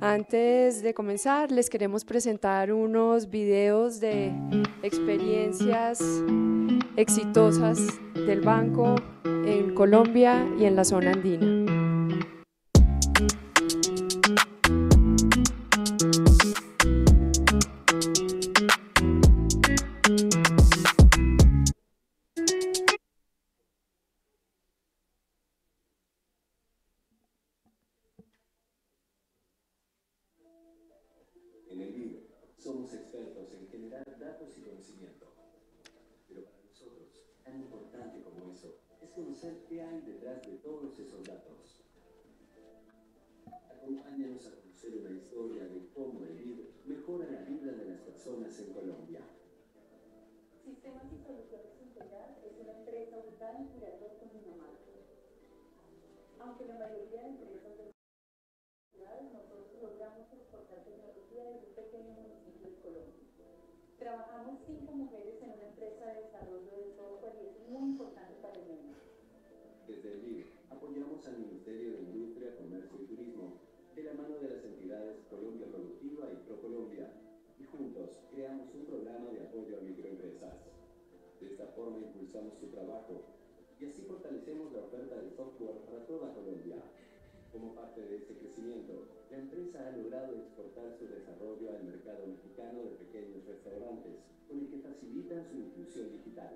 Antes de comenzar, les queremos presentar unos videos de experiencias exitosas del banco en Colombia y en la zona andina. software es muy importante para el Desde el apoyamos al Ministerio de Industria, Comercio y Turismo de la mano de las entidades Colombia Productiva y ProColombia y juntos creamos un programa de apoyo a microempresas. De esta forma impulsamos su trabajo y así fortalecemos la oferta de software para toda Colombia. Como parte de este crecimiento, la empresa ha logrado exportar su desarrollo al mercado mexicano de pequeños restaurantes, con el que facilitan su inclusión digital.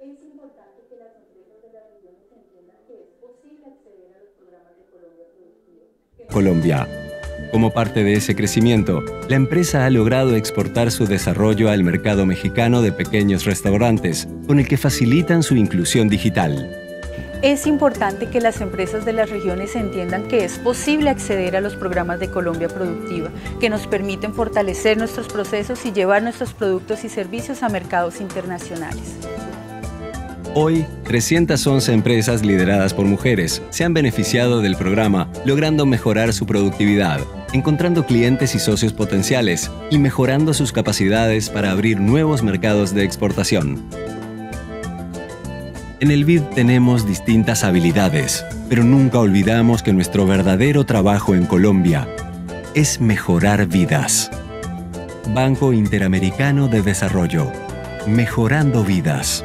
Es importante que las empresas de la región entiendan que es posible acceder a los programas de Colombia Productivo. Colombia. Como parte de ese crecimiento, la empresa ha logrado exportar su desarrollo al mercado mexicano de pequeños restaurantes, con el que facilitan su inclusión digital es importante que las empresas de las regiones entiendan que es posible acceder a los programas de Colombia Productiva, que nos permiten fortalecer nuestros procesos y llevar nuestros productos y servicios a mercados internacionales. Hoy, 311 empresas lideradas por mujeres se han beneficiado del programa, logrando mejorar su productividad, encontrando clientes y socios potenciales y mejorando sus capacidades para abrir nuevos mercados de exportación. En el BID tenemos distintas habilidades, pero nunca olvidamos que nuestro verdadero trabajo en Colombia es mejorar vidas. Banco Interamericano de Desarrollo. Mejorando vidas.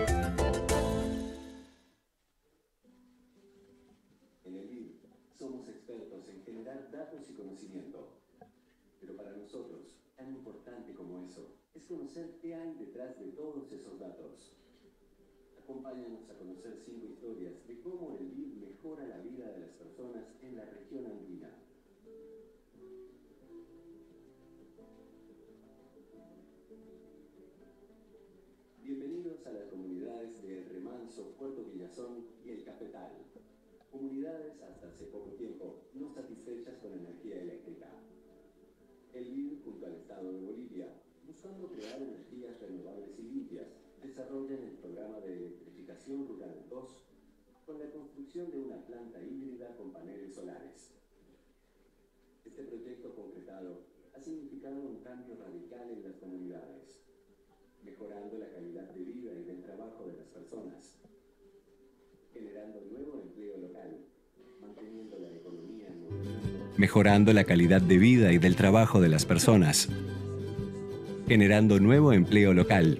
Puerto Villazón y El Capital, Comunidades hasta hace poco tiempo no satisfechas con energía eléctrica. El BID junto al Estado de Bolivia, buscando crear energías renovables y limpias, desarrollan el programa de electrificación rural 2 con la construcción de una planta híbrida con paneles solares. Este proyecto concretado ha significado un cambio radical en las comunidades mejorando la calidad de vida y del trabajo de las personas, generando nuevo empleo local, manteniendo la economía en movimiento. Mejorando la calidad de vida y del trabajo de las personas, generando nuevo empleo local,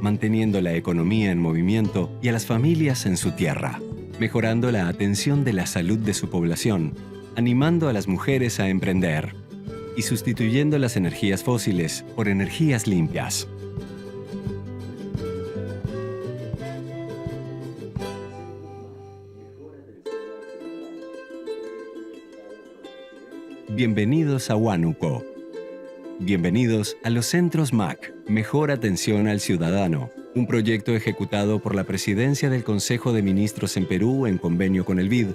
manteniendo la economía en movimiento y a las familias en su tierra, mejorando la atención de la salud de su población, animando a las mujeres a emprender y sustituyendo las energías fósiles por energías limpias. Bienvenidos a Huánuco. Bienvenidos a los centros MAC, Mejor Atención al Ciudadano, un proyecto ejecutado por la Presidencia del Consejo de Ministros en Perú en convenio con el BID,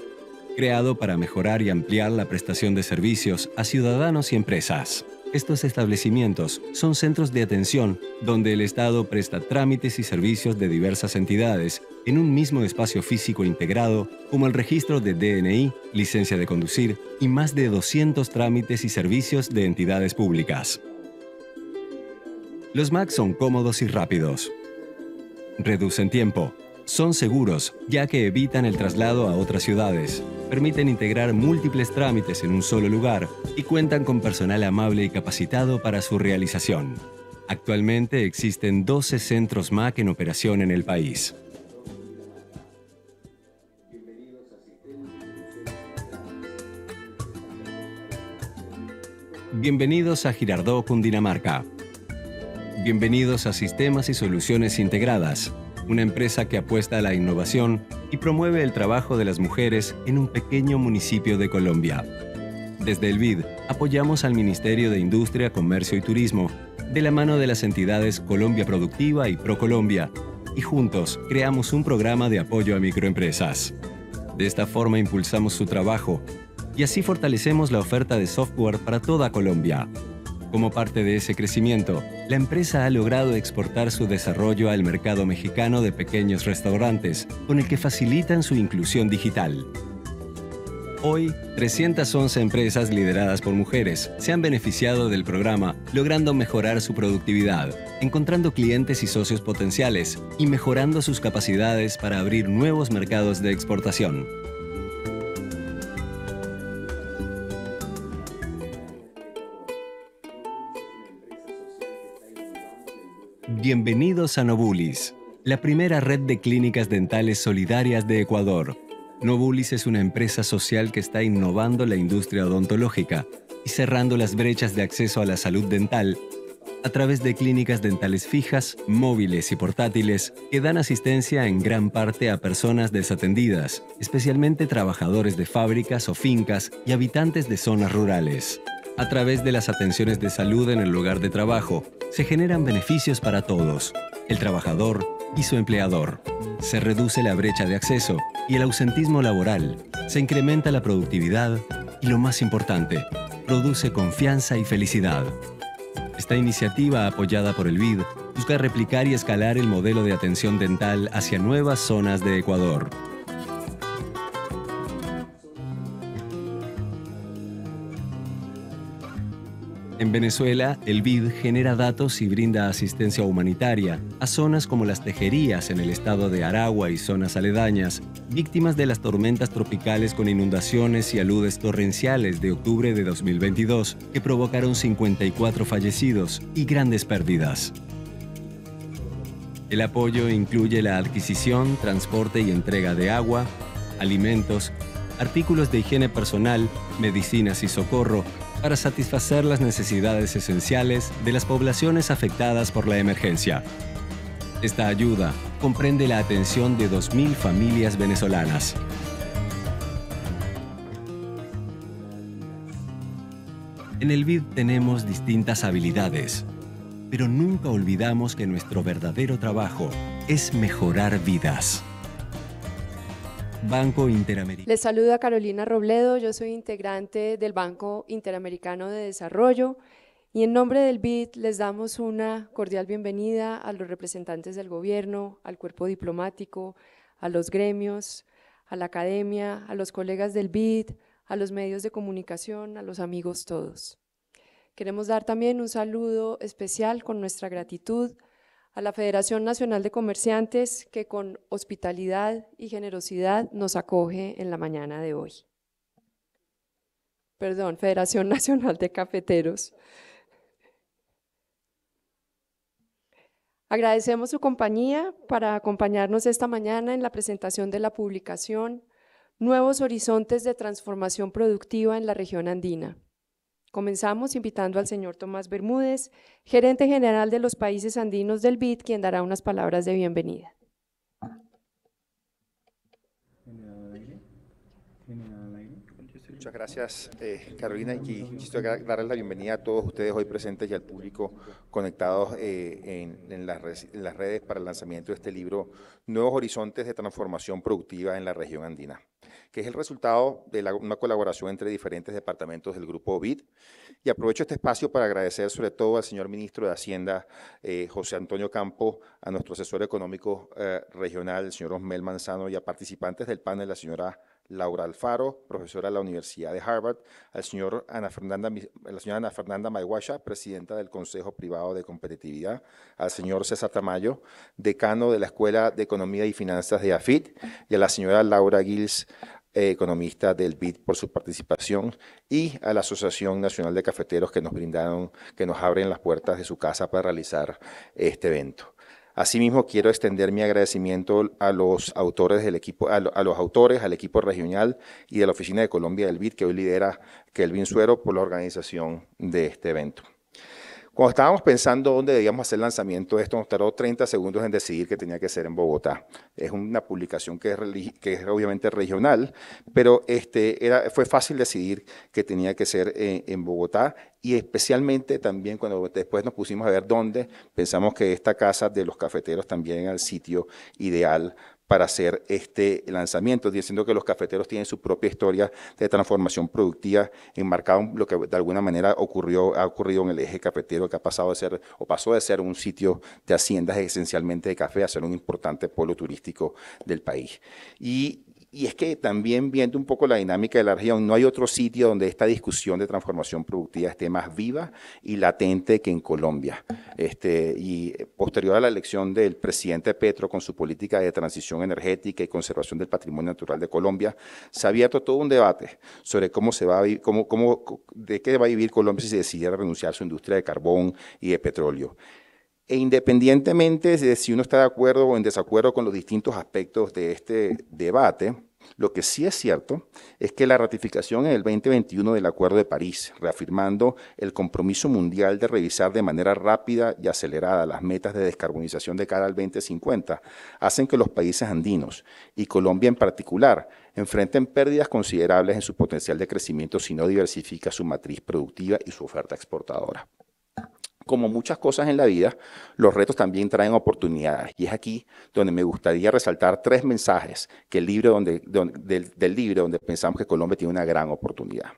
creado para mejorar y ampliar la prestación de servicios a ciudadanos y empresas. Estos establecimientos son centros de atención donde el Estado presta trámites y servicios de diversas entidades en un mismo espacio físico integrado como el registro de DNI, licencia de conducir y más de 200 trámites y servicios de entidades públicas. Los Mac son cómodos y rápidos. Reducen tiempo. Son seguros, ya que evitan el traslado a otras ciudades, permiten integrar múltiples trámites en un solo lugar y cuentan con personal amable y capacitado para su realización. Actualmente existen 12 centros MAC en operación en el país. Bienvenidos a Girardot Cundinamarca. Bienvenidos a Sistemas y Soluciones Integradas, una empresa que apuesta a la innovación y promueve el trabajo de las mujeres en un pequeño municipio de Colombia. Desde el BID apoyamos al Ministerio de Industria, Comercio y Turismo, de la mano de las entidades Colombia Productiva y ProColombia, y juntos creamos un programa de apoyo a microempresas. De esta forma impulsamos su trabajo y así fortalecemos la oferta de software para toda Colombia. Como parte de ese crecimiento, la empresa ha logrado exportar su desarrollo al mercado mexicano de pequeños restaurantes, con el que facilitan su inclusión digital. Hoy, 311 empresas lideradas por mujeres se han beneficiado del programa, logrando mejorar su productividad, encontrando clientes y socios potenciales y mejorando sus capacidades para abrir nuevos mercados de exportación. Bienvenidos a Nobulis, la primera red de clínicas dentales solidarias de Ecuador. Nobulis es una empresa social que está innovando la industria odontológica y cerrando las brechas de acceso a la salud dental a través de clínicas dentales fijas, móviles y portátiles que dan asistencia en gran parte a personas desatendidas, especialmente trabajadores de fábricas o fincas y habitantes de zonas rurales. A través de las atenciones de salud en el lugar de trabajo, se generan beneficios para todos, el trabajador y su empleador. Se reduce la brecha de acceso y el ausentismo laboral, se incrementa la productividad y lo más importante, produce confianza y felicidad. Esta iniciativa apoyada por el BID busca replicar y escalar el modelo de atención dental hacia nuevas zonas de Ecuador. En Venezuela, el BID genera datos y brinda asistencia humanitaria a zonas como las tejerías en el estado de Aragua y zonas aledañas, víctimas de las tormentas tropicales con inundaciones y aludes torrenciales de octubre de 2022, que provocaron 54 fallecidos y grandes pérdidas. El apoyo incluye la adquisición, transporte y entrega de agua, alimentos, artículos de higiene personal, medicinas y socorro, para satisfacer las necesidades esenciales de las poblaciones afectadas por la emergencia. Esta ayuda comprende la atención de 2.000 familias venezolanas. En el BID tenemos distintas habilidades, pero nunca olvidamos que nuestro verdadero trabajo es mejorar vidas. Banco Interamericano. Les saluda Carolina Robledo, yo soy integrante del Banco Interamericano de Desarrollo y en nombre del BID les damos una cordial bienvenida a los representantes del gobierno, al cuerpo diplomático, a los gremios, a la academia, a los colegas del BID, a los medios de comunicación, a los amigos todos. Queremos dar también un saludo especial con nuestra gratitud a la Federación Nacional de Comerciantes que con hospitalidad y generosidad nos acoge en la mañana de hoy. Perdón, Federación Nacional de Cafeteros. Agradecemos su compañía para acompañarnos esta mañana en la presentación de la publicación Nuevos Horizontes de Transformación Productiva en la Región Andina, Comenzamos invitando al señor Tomás Bermúdez, gerente general de los países andinos del BID, quien dará unas palabras de bienvenida. Muchas gracias, eh, Carolina. Y quisiera darles la bienvenida a todos ustedes hoy presentes y al público conectados eh, en, las redes para el lanzamiento de este libro, Nuevos Horizontes de Transformación Productiva en la Región Andina, que es el resultado de una colaboración entre diferentes departamentos del Grupo OVID. Y aprovecho este espacio para agradecer sobre todo al señor ministro de Hacienda, eh, José Antonio Campo, a nuestro asesor económico regional, el señor Osmel Manzano, y a participantes del panel, la señora Laura Alfaro, profesora de la Universidad de Harvard, al señor Ana Fernanda, la señora Ana Fernanda Mayguasha, presidenta del Consejo Privado de Competitividad, al señor César Tamayo, decano de la Escuela de Economía y Finanzas de AFIT, y a la señora Laura Gils, eh, economista del BID, por su participación, y a la Asociación Nacional de Cafeteros que nos brindaron, que nos abren las puertas de su casa para realizar este evento. Asimismo, quiero extender mi agradecimiento a los autores del equipo, a, los autores, al equipo regional y de la Oficina de Colombia del BID que hoy lidera Kelvin Suero por la organización de este evento. Cuando estábamos pensando dónde debíamos hacer el lanzamiento esto, nos tardó 30 segundos en decidir que tenía que ser en Bogotá. Es una publicación que es, que obviamente regional, pero este, era, fue fácil decidir que tenía que ser eh, en, Bogotá y especialmente también cuando después nos pusimos a ver dónde, pensamos que esta casa de los cafeteros también era el sitio ideal para hacer este lanzamiento, diciendo que los cafeteros tienen su propia historia de transformación productiva enmarcado en lo que de alguna manera ocurrió, ha ocurrido en el eje cafetero, que ha pasado de ser o pasó de ser un sitio de haciendas esencialmente de café a ser un importante polo turístico del país. Y y es que también viendo un poco la dinámica de la región, no hay otro sitio donde esta discusión de transformación productiva esté más viva y latente que en Colombia. Este, y eh, posterior a la elección del presidente Petro con su política de transición energética y conservación del patrimonio natural de Colombia, se ha abierto todo un debate sobre cómo se va a vivir, cómo, de qué va a vivir Colombia si se decidiera renunciar a su industria de carbón y de petróleo. E independientemente de si uno está de acuerdo o en desacuerdo con los distintos aspectos de este debate, lo que sí es cierto es que la ratificación en el 2021 del Acuerdo de París, reafirmando el compromiso mundial de revisar de manera rápida y acelerada las metas de descarbonización de cara al 2050, hacen que los países andinos, y Colombia en particular, enfrenten pérdidas considerables en su potencial de crecimiento si no diversifica su matriz productiva y su oferta exportadora. Como muchas cosas en la vida, los retos también traen oportunidades. Y es aquí donde me gustaría resaltar tres mensajes que el libro donde, del, libro donde pensamos que Colombia tiene una gran oportunidad.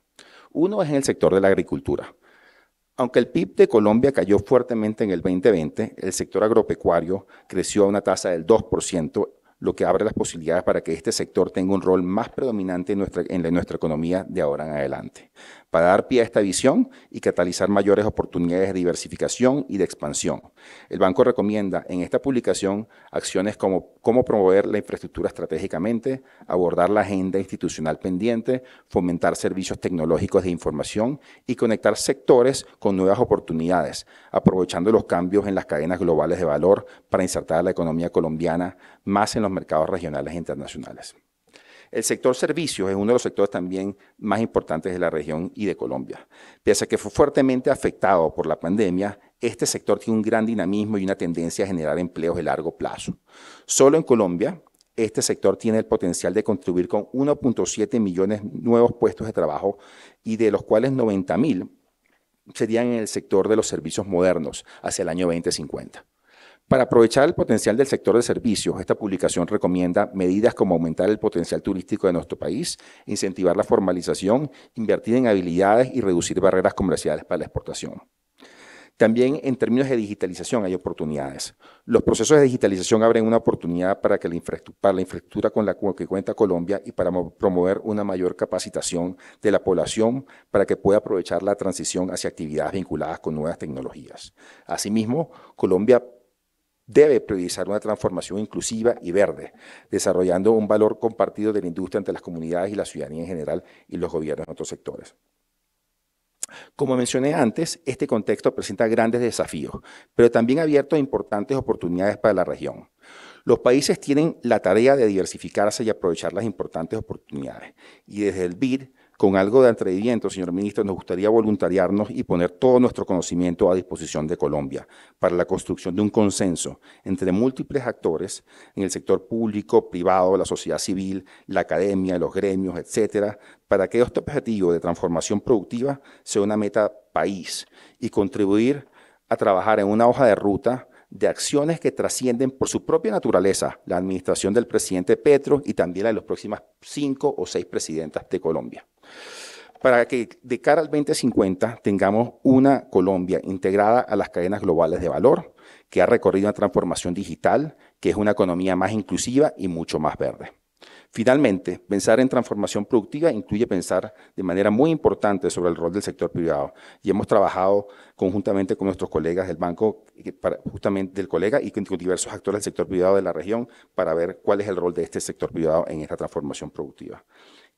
Uno es en el sector de la agricultura. Aunque el PIB de Colombia cayó fuertemente en el 2020, el sector agropecuario creció a una tasa del 2%, lo que abre las posibilidades para que este sector tenga un rol más predominante en nuestra economía de ahora en adelante para dar pie a esta visión y catalizar mayores oportunidades de diversificación y de expansión. El banco recomienda en esta publicación acciones como cómo promover la infraestructura estratégicamente, abordar la agenda institucional pendiente, fomentar servicios tecnológicos de información y conectar sectores con nuevas oportunidades, aprovechando los cambios en las cadenas globales de valor para insertar a la economía colombiana más en los mercados regionales e internacionales. El sector servicios es uno de los sectores también más importantes de la región y de Colombia. Pese a que fue fuertemente afectado por la pandemia, este sector tiene un gran dinamismo y una tendencia a generar empleos de largo plazo. Solo en Colombia, este sector tiene el potencial de contribuir con 1.7 millones de nuevos puestos de trabajo y de los cuales 90 mil serían en el sector de los servicios modernos hacia el año 2050. Para aprovechar el potencial del sector de servicios, esta publicación recomienda medidas como aumentar el potencial turístico de nuestro país, incentivar la formalización, invertir en habilidades y reducir barreras comerciales para la exportación. También en términos de digitalización hay oportunidades. Los procesos de digitalización abren una oportunidad para, que la, infraestructura, la infraestructura con la que cuenta Colombia y para promover una mayor capacitación de la población para que pueda aprovechar la transición hacia actividades vinculadas con nuevas tecnologías. Asimismo, Colombia debe priorizar una transformación inclusiva y verde, desarrollando un valor compartido de la industria entre las comunidades y la ciudadanía en general y los gobiernos en otros sectores. Como mencioné antes, este contexto presenta grandes desafíos, pero también ha abierto importantes oportunidades para la región. Los países tienen la tarea de diversificarse y aprovechar las importantes oportunidades, y desde el BID con algo de atrevimiento, señor ministro, nos gustaría voluntariarnos y poner todo nuestro conocimiento a disposición de Colombia para la construcción de un consenso entre múltiples actores en el sector público, privado, la sociedad civil, la academia, los gremios, etcétera, para que este objetivo de transformación productiva sea una meta país y contribuir a trabajar en una hoja de ruta de acciones que trascienden por su propia naturaleza la administración del presidente Petro y también la de las próximas cinco o seis presidentas de Colombia. Para que de cara al 2050 tengamos una Colombia integrada a las cadenas globales de valor, que ha recorrido una transformación digital, que es una economía más inclusiva y mucho más verde. Finalmente, pensar en transformación productiva incluye pensar de manera muy importante sobre el rol del sector privado y hemos trabajado conjuntamente con nuestros colegas del banco, eh, justamente del colega y con diversos actores del sector privado de la región para ver cuál es el rol de este sector privado en esta transformación productiva.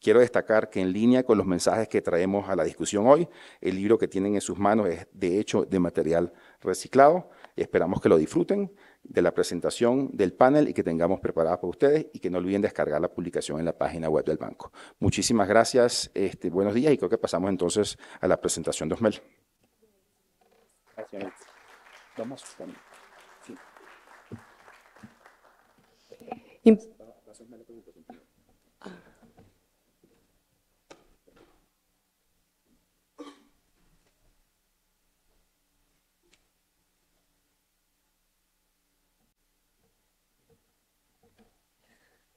Quiero destacar que en línea con los mensajes que traemos a la discusión hoy, el libro que tienen en sus manos es de hecho de material reciclado. Esperamos que lo disfruten de la presentación del panel y que tengamos preparada para ustedes y que no olviden descargar la publicación en la página web del banco. Muchísimas gracias, este, buenos días y creo que pasamos entonces a la presentación de Osmel. Gracias. Vamos. Sí.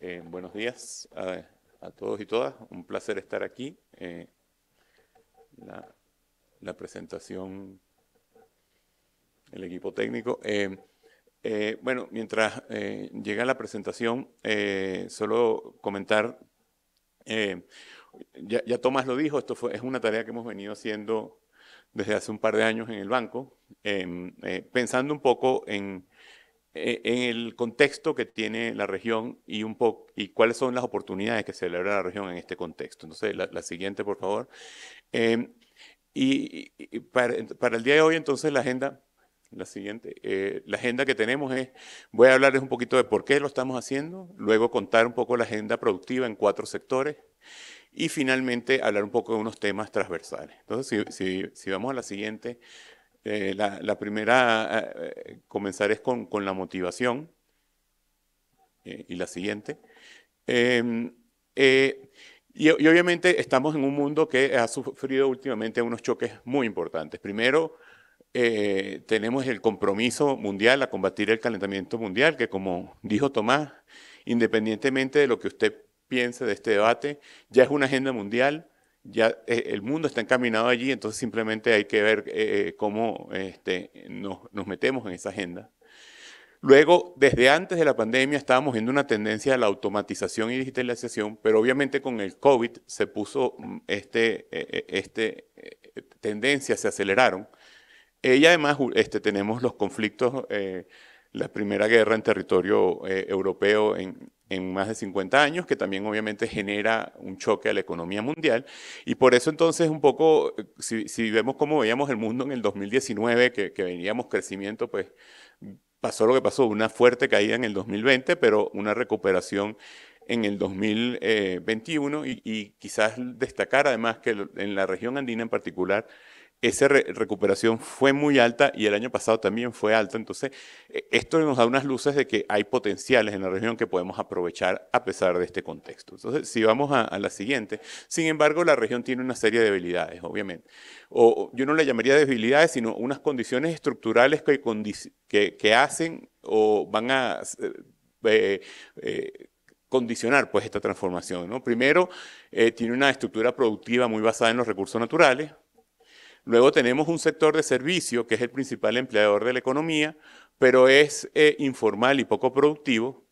Eh, buenos días a, todos y todas. Un placer estar aquí. Eh, la, presentación, el equipo técnico. Eh, bueno, mientras llega la presentación, solo comentar, ya, Tomás lo dijo, esto es una tarea que hemos venido haciendo desde hace un par de años en el banco, pensando un poco en eh, en el contexto que tiene la región y, un poco, y cuáles son las oportunidades que celebra la región en este contexto. Entonces, la, la siguiente, por favor. Eh, y, para, para, el día de hoy, entonces, la agenda, la siguiente, eh, la agenda que tenemos es, voy a hablarles un poquito de por qué lo estamos haciendo, luego contar un poco la agenda productiva en cuatro sectores y finalmente hablar un poco de unos temas transversales. Entonces, si, si, si vamos a la siguiente, eh, la, primera, eh, eh, comenzar es con, con, la motivación y la siguiente. Em, y, y, obviamente estamos en un mundo que ha sufrido últimamente unos choques muy importantes. Primero, tenemos el compromiso mundial a combatir el calentamiento mundial, que como dijo Tomás, independientemente de lo que usted piense de este debate, ya es una agenda mundial ya eh, el mundo está encaminado allí, entonces simplemente hay que ver eh, eh, cómo este, nos, metemos en esa agenda. Luego, desde antes de la pandemia estábamos viendo una tendencia a la automatización y digitalización, pero obviamente con el COVID se puso mm, este, este, se aceleraron. Y además este, tenemos los conflictos, la primera guerra en territorio europeo en, en más de 50 años, que también obviamente genera un choque a la economía mundial. Y por eso entonces un poco, eh, si, vemos cómo veíamos el mundo en el 2019, que, veníamos crecimiento, pues pasó lo que pasó, una fuerte caída en el 2020, pero una recuperación en el 2021 eh, y, y, quizás destacar además que en la región andina en particular esa recuperación fue muy alta y el año pasado también fue alta. Entonces, e-, esto nos da unas luces de que hay potenciales en la región que podemos aprovechar a pesar de este contexto. Entonces, si vamos a, la siguiente, sin embargo, la región tiene una serie de debilidades, obviamente. O yo no le llamaría debilidades, sino unas condiciones estructurales que, hacen o van a... Eh, eh, condicionar pues esta transformación. ¿no? Primero, eh, tiene una estructura productiva muy basada en los recursos naturales, Luego tenemos un sector de servicio, que es el principal empleador de la economía, pero es eh, informal y poco productivo.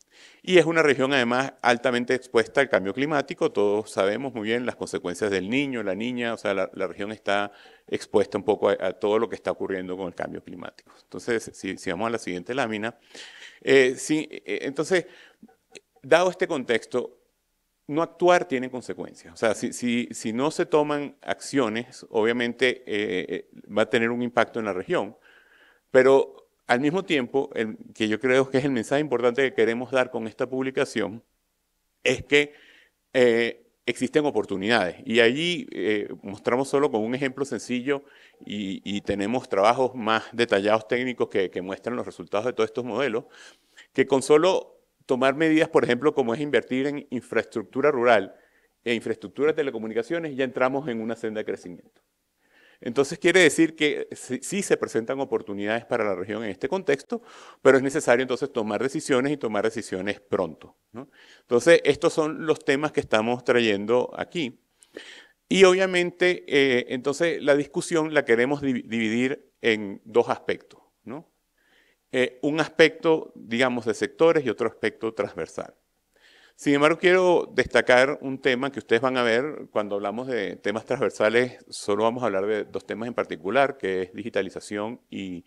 Y es una región además altamente expuesta al cambio climático, todos sabemos muy bien las consecuencias del niño, la niña, o sea, la, región está expuesta un poco a, todo lo que está ocurriendo con el cambio climático. Entonces, si, vamos a la siguiente lámina, eh, sí, eh, entonces, dado este contexto, no actuar tiene consecuencias. O sea, si, si, no se toman acciones, obviamente eh, eh, va a tener un impacto en la región, pero al mismo tiempo, el, que yo creo que es el mensaje importante que queremos dar con esta publicación, es que eh, existen oportunidades. Y allí mostramos solo con un ejemplo sencillo y, tenemos trabajos más detallados técnicos que, muestran los resultados de todos estos modelos, que con solo tomar medidas, por ejemplo, como es invertir en infraestructura rural e infraestructura de telecomunicaciones, ya entramos en una senda de crecimiento. Entonces quiere decir que sí se presentan oportunidades para la región en este contexto, pero es necesario entonces tomar decisiones y tomar decisiones pronto. Entonces estos son los temas que estamos trayendo aquí. Y obviamente eh, entonces la discusión la queremos dividir en dos aspectos. Eh, un aspecto, digamos, de sectores y otro aspecto transversal. Sin embargo, quiero destacar un tema que ustedes van a ver cuando hablamos de temas transversales, solo vamos a hablar de dos temas en particular, que es digitalización y,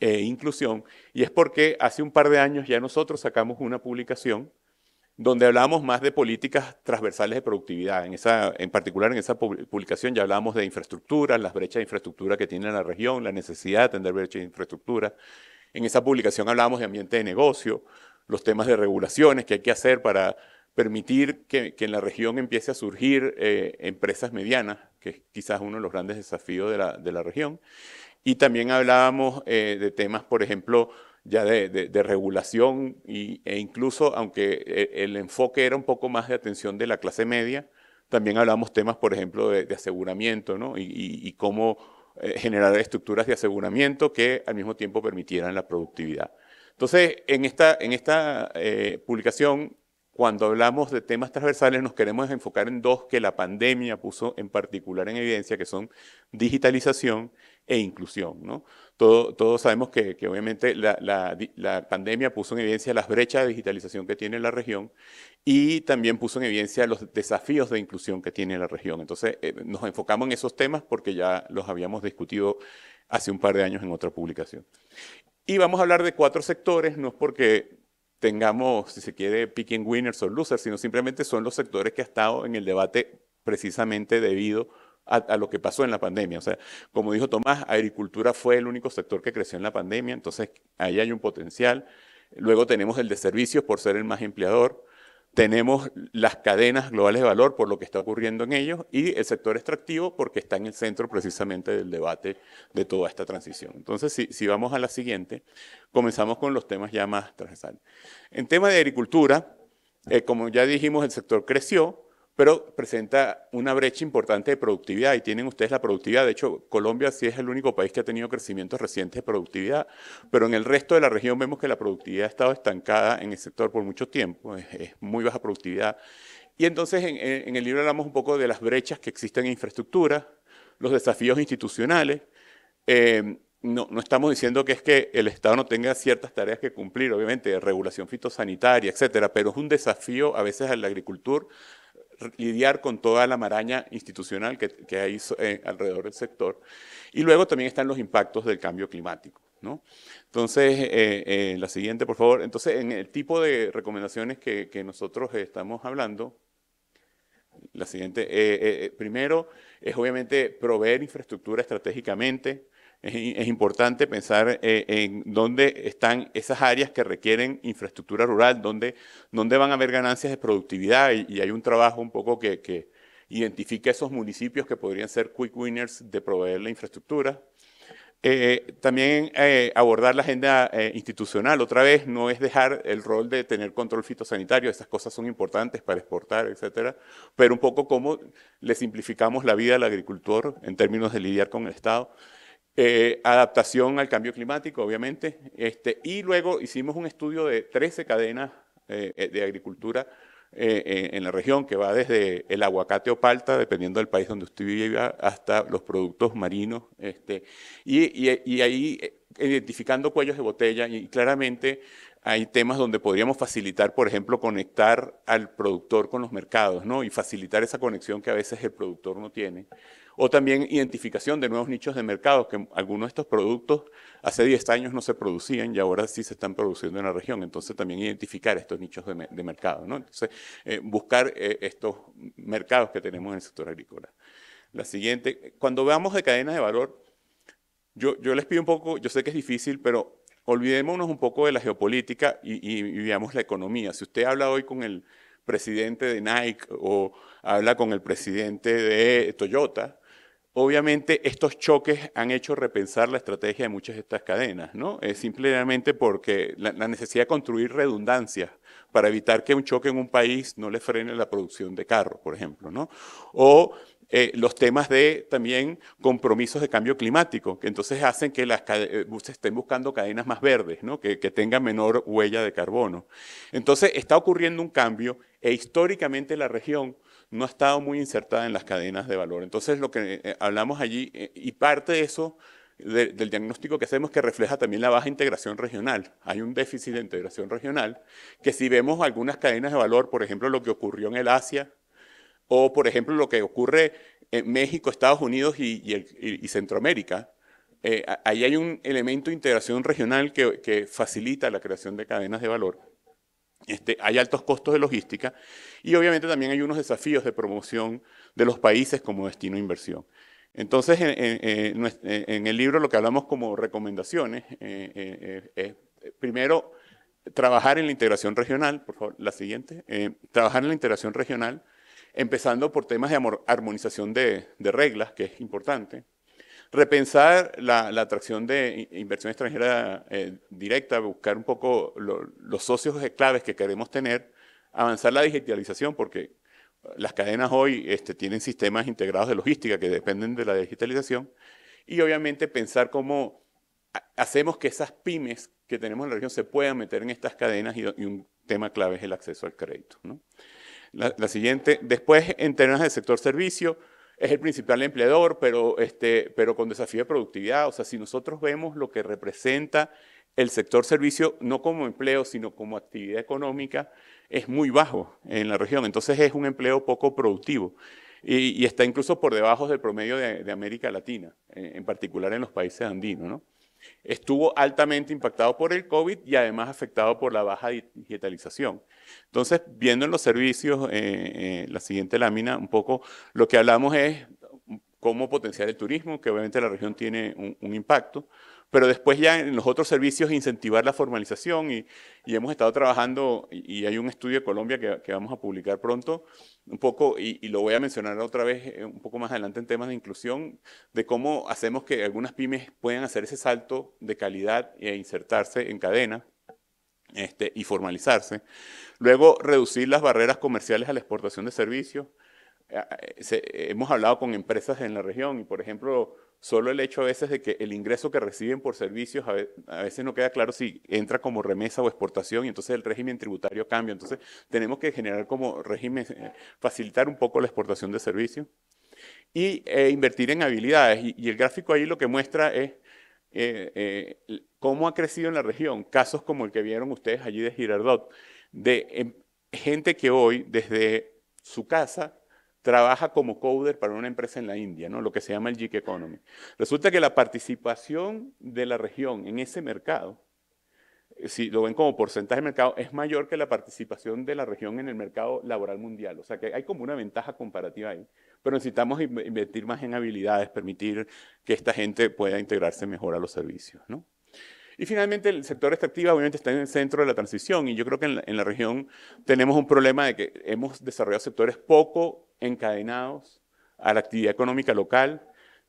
e inclusión, y es porque hace un par de años ya nosotros sacamos una publicación donde hablamos más de políticas transversales de productividad. En, esa, en particular, en esa publicación ya hablamos de infraestructura, las brechas de infraestructura que tiene la región, la necesidad de atender brechas de infraestructura, en esa publicación hablábamos de ambiente de negocio, los temas de regulaciones que hay que hacer para permitir que, en la región empiece a surgir eh, empresas medianas, que es quizás uno de los grandes desafíos de la, región. Y también hablábamos eh, de temas, por ejemplo, ya de, regulación y, e incluso, aunque eh, el enfoque era un poco más de atención de la clase media, también hablábamos temas, por ejemplo, de, aseguramiento ¿no? y, y cómo eh, generar estructuras de aseguramiento que al mismo tiempo permitieran la productividad. Entonces, en esta, en esta eh, publicación, cuando hablamos de temas transversales, nos queremos enfocar en dos que la pandemia puso en particular en evidencia, que son digitalización e inclusión. Todo, todos sabemos que, obviamente la, pandemia puso en evidencia las brechas de digitalización que tiene la región y también puso en evidencia los desafíos de inclusión que tiene la región. Entonces eh, nos enfocamos en esos temas porque ya los habíamos discutido hace un par de años en otra publicación. Y vamos a hablar de cuatro sectores, no es porque tengamos, si se quiere, picking winners o losers, sino simplemente son los sectores que ha estado en el debate precisamente debido a a, lo que pasó en la pandemia. O sea, como dijo Tomás, agricultura fue el único sector que creció en la pandemia, entonces ahí hay un potencial. Luego tenemos el de servicios por ser el más empleador. Tenemos las cadenas globales de valor por lo que está ocurriendo en ellos y el sector extractivo porque está en el centro precisamente del debate de toda esta transición. Entonces, si, vamos a la siguiente, comenzamos con los temas ya más transversales. En tema de agricultura, eh, como ya dijimos, el sector creció, pero presenta una brecha importante de productividad y tienen ustedes la productividad. De hecho, Colombia sí es el único país que ha tenido crecimientos recientes de productividad, pero en el resto de la región vemos que la productividad ha estado estancada en el sector por mucho tiempo, es, muy baja productividad. Y entonces en, el libro hablamos un poco de las brechas que existen en infraestructura, los desafíos institucionales. Eh, no, estamos diciendo que es que el Estado no tenga ciertas tareas que cumplir, obviamente, regulación fitosanitaria, etcétera, pero es un desafío a veces a al agricultura, lidiar con toda la maraña institucional que, que hay eh, alrededor del sector. Y luego también están los impactos del cambio climático. ¿no? Entonces, eh, eh, la siguiente, por favor. Entonces, en el tipo de recomendaciones que, que nosotros estamos hablando, la siguiente, primero es obviamente proveer infraestructura estratégicamente, es, importante pensar eh, en dónde están esas áreas que requieren infraestructura rural, dónde, van a haber ganancias de productividad y, hay un trabajo un poco que, que identifica esos municipios que podrían ser quick winners de proveer la infraestructura. Eh, también eh, abordar la agenda institucional, otra vez, no es dejar el rol de tener control fitosanitario, esas cosas son importantes para exportar, etcétera, pero un poco cómo le simplificamos la vida al agricultor en términos de lidiar con el Estado. Eh, adaptación al cambio climático, obviamente, este, y luego hicimos un estudio de 13 cadenas eh, de agricultura eh, en la región, que va desde el aguacate o palta, dependiendo del país donde usted vive, hasta los productos marinos, este, y, ahí identificando cuellos de botella, y claramente hay temas donde podríamos facilitar, por ejemplo, conectar al productor con los mercados, Y facilitar esa conexión que a veces el productor no tiene o también identificación de nuevos nichos de mercado, que algunos de estos productos hace 10 años no se producían y ahora sí se están produciendo en la región. Entonces también identificar estos nichos de, mercado, ¿no? Entonces eh, buscar eh, estos mercados que tenemos en el sector agrícola. La siguiente, cuando veamos de cadenas de valor, yo, yo les pido un poco, yo sé que es difícil, pero olvidémonos un poco de la geopolítica y, y, y veamos la economía. Si usted habla hoy con el presidente de Nike o habla con el presidente de Toyota, Obviamente estos choques han hecho repensar la estrategia de muchas de estas cadenas, ¿no? Es simplemente porque la, necesidad de construir redundancia para evitar que un choque en un país no le frene la producción de carro, por ejemplo, ¿no? O eh, los temas de también compromisos de cambio climático, que entonces hacen que las eh, se estén buscando cadenas más verdes, ¿no? que, que tengan menor huella de carbono. Entonces está ocurriendo un cambio e históricamente la región no ha estado muy insertada en las cadenas de valor. Entonces, lo que eh, hablamos allí, eh, y parte de eso, del diagnóstico que hacemos, que refleja también la baja integración regional. Hay un déficit de integración regional, que si vemos algunas cadenas de valor, por ejemplo, lo que ocurrió en el Asia, o por ejemplo, lo que ocurre en México, Estados Unidos y, Centroamérica, eh, ahí hay un elemento de integración regional que facilita la creación de cadenas de valor. Este, hay altos costos de logística y obviamente también hay unos desafíos de promoción de los países como destino de inversión. Entonces, en, el libro lo que hablamos como recomendaciones eh, eh, eh, es, primero, trabajar en la integración regional, por favor, la siguiente, trabajar en la integración regional, empezando por temas de armonización de reglas, que es importante, repensar la, atracción de inversión extranjera eh, directa, buscar un poco los socios claves que queremos tener, avanzar la digitalización, porque las cadenas hoy este, tienen sistemas integrados de logística que dependen de la digitalización, y obviamente pensar cómo hacemos que esas pymes que tenemos en la región se puedan meter en estas cadenas y, un tema clave es el acceso al crédito. La, la, siguiente, después en términos del sector servicio, es el principal empleador, pero, este, pero con desafío de productividad. O sea, si nosotros vemos lo que representa el sector servicio, no como empleo, sino como actividad económica, es muy bajo en la región. Entonces es un empleo poco productivo y, está incluso por debajo del promedio de, América Latina, en, en, particular en los países andinos. ¿no? estuvo altamente impactado por el COVID y además afectado por la baja digitalización. Entonces, viendo en los servicios, eh, eh, la siguiente lámina, un poco lo que hablamos es cómo potenciar el turismo, que obviamente la región tiene un impacto, pero después ya en los otros servicios incentivar la formalización y, hemos estado trabajando y, hay un estudio de Colombia que, vamos a publicar pronto, un poco, y, lo voy a mencionar otra vez eh, un poco más adelante en temas de inclusión, de cómo hacemos que algunas pymes puedan hacer ese salto de calidad e insertarse en cadena. Este, y formalizarse. Luego, reducir las barreras comerciales a la exportación de servicios. Eh, eh, hemos hablado con empresas en la región y, por ejemplo, Solo el hecho a veces de que el ingreso que reciben por servicios a veces no queda claro si entra como remesa o exportación y entonces el régimen tributario cambia. Entonces tenemos que generar como régimen, eh, facilitar un poco la exportación de servicios y eh, invertir en habilidades. Y, el gráfico ahí lo que muestra es eh, cómo ha crecido en la región. Casos como el que vieron ustedes allí de Girardot, de em, gente que hoy desde su casa trabaja como coder para una empresa en la India, ¿no? lo que se llama el gig economy. Resulta que la participación de la región en ese mercado, eh, si lo ven como porcentaje de mercado, es mayor que la participación de la región en el mercado laboral mundial. O sea que hay como una ventaja comparativa ahí. Pero necesitamos invertir más en habilidades, permitir que esta gente pueda integrarse mejor a los servicios, ¿no? Y finalmente el sector extractivo obviamente está en el centro de la transición y yo creo que en la, región tenemos un problema de que hemos desarrollado sectores poco encadenados a la actividad económica local,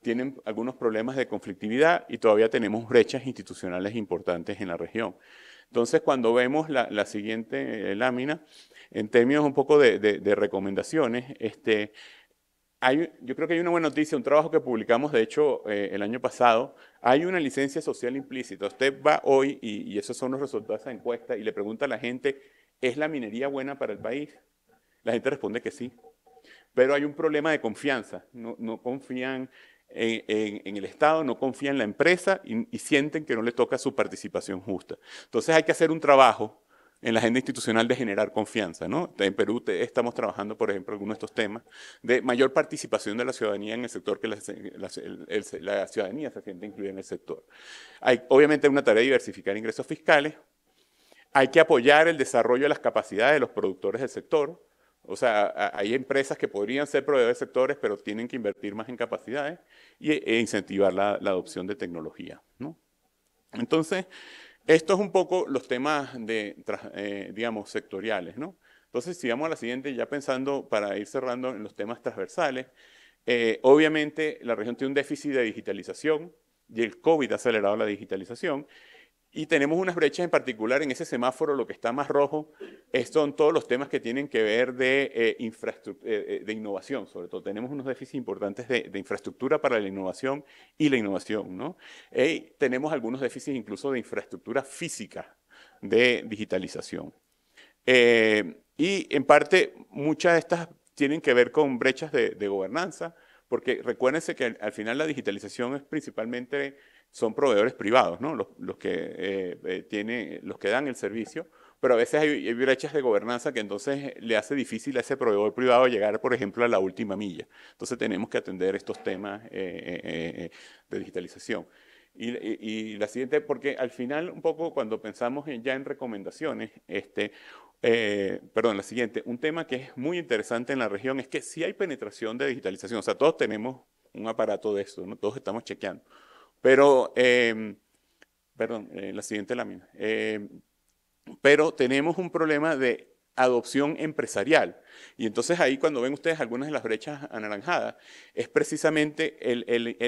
tienen algunos problemas de conflictividad y todavía tenemos brechas institucionales importantes en la región. Entonces, cuando vemos la, siguiente eh, lámina, en términos un poco de, de recomendaciones, este, hay, yo creo que hay una buena noticia, un trabajo que publicamos, de hecho, eh, el año pasado, hay una licencia social implícita. Usted va hoy, y, esos son los resultados de esa encuesta, y le pregunta a la gente, ¿es la minería buena para el país? La gente responde que sí. Pero hay un problema de confianza. No, confían en, el Estado, no confían en la empresa y, sienten que no les toca su participación justa. Entonces hay que hacer un trabajo en la agenda institucional de generar confianza. ¿no? En Perú estamos trabajando, por ejemplo, algunos de estos temas de mayor participación de la ciudadanía en el sector, que la, ciudadanía se siente incluida en el sector. Hay, obviamente, una tarea de diversificar ingresos fiscales. Hay que apoyar el desarrollo de las capacidades de los productores del sector. O sea, hay empresas que podrían ser proveedores de sectores, pero tienen que invertir más en capacidades y, e incentivar la, la adopción de tecnología. ¿no? Entonces, esto es un poco los temas, de, eh, digamos, sectoriales, ¿no? Entonces, sigamos a la siguiente, ya pensando para ir cerrando en los temas transversales. Eh, obviamente, la región tiene un déficit de digitalización y el COVID ha acelerado la digitalización y tenemos unas brechas en particular en ese semáforo, lo que está más rojo, son todos los temas que tienen que ver de, eh, eh, eh, de innovación, sobre todo. Tenemos unos déficits importantes de, infraestructura para la innovación y la innovación, ¿no? tenemos algunos déficits incluso de infraestructura física de digitalización. y en parte, muchas de estas tienen que ver con brechas de, de gobernanza, porque recuérdense que al final la digitalización es principalmente son proveedores privados, los, que, eh, eh, los que dan el servicio, pero a veces hay, brechas de gobernanza que entonces le hace difícil a ese proveedor privado llegar, por ejemplo, a la última milla. Entonces tenemos que atender estos temas eh, de digitalización. Y, la siguiente, porque al final, un poco cuando pensamos ya en recomendaciones, este, perdón, la siguiente, un tema que es muy interesante en la región es que si hay penetración de digitalización, o sea, todos tenemos un aparato de esto, todos estamos chequeando pero, em, perdón, eh, la siguiente lámina. Em, pero tenemos un problema de adopción empresarial. Y entonces ahí cuando ven ustedes algunas de las brechas anaranjadas, es precisamente el,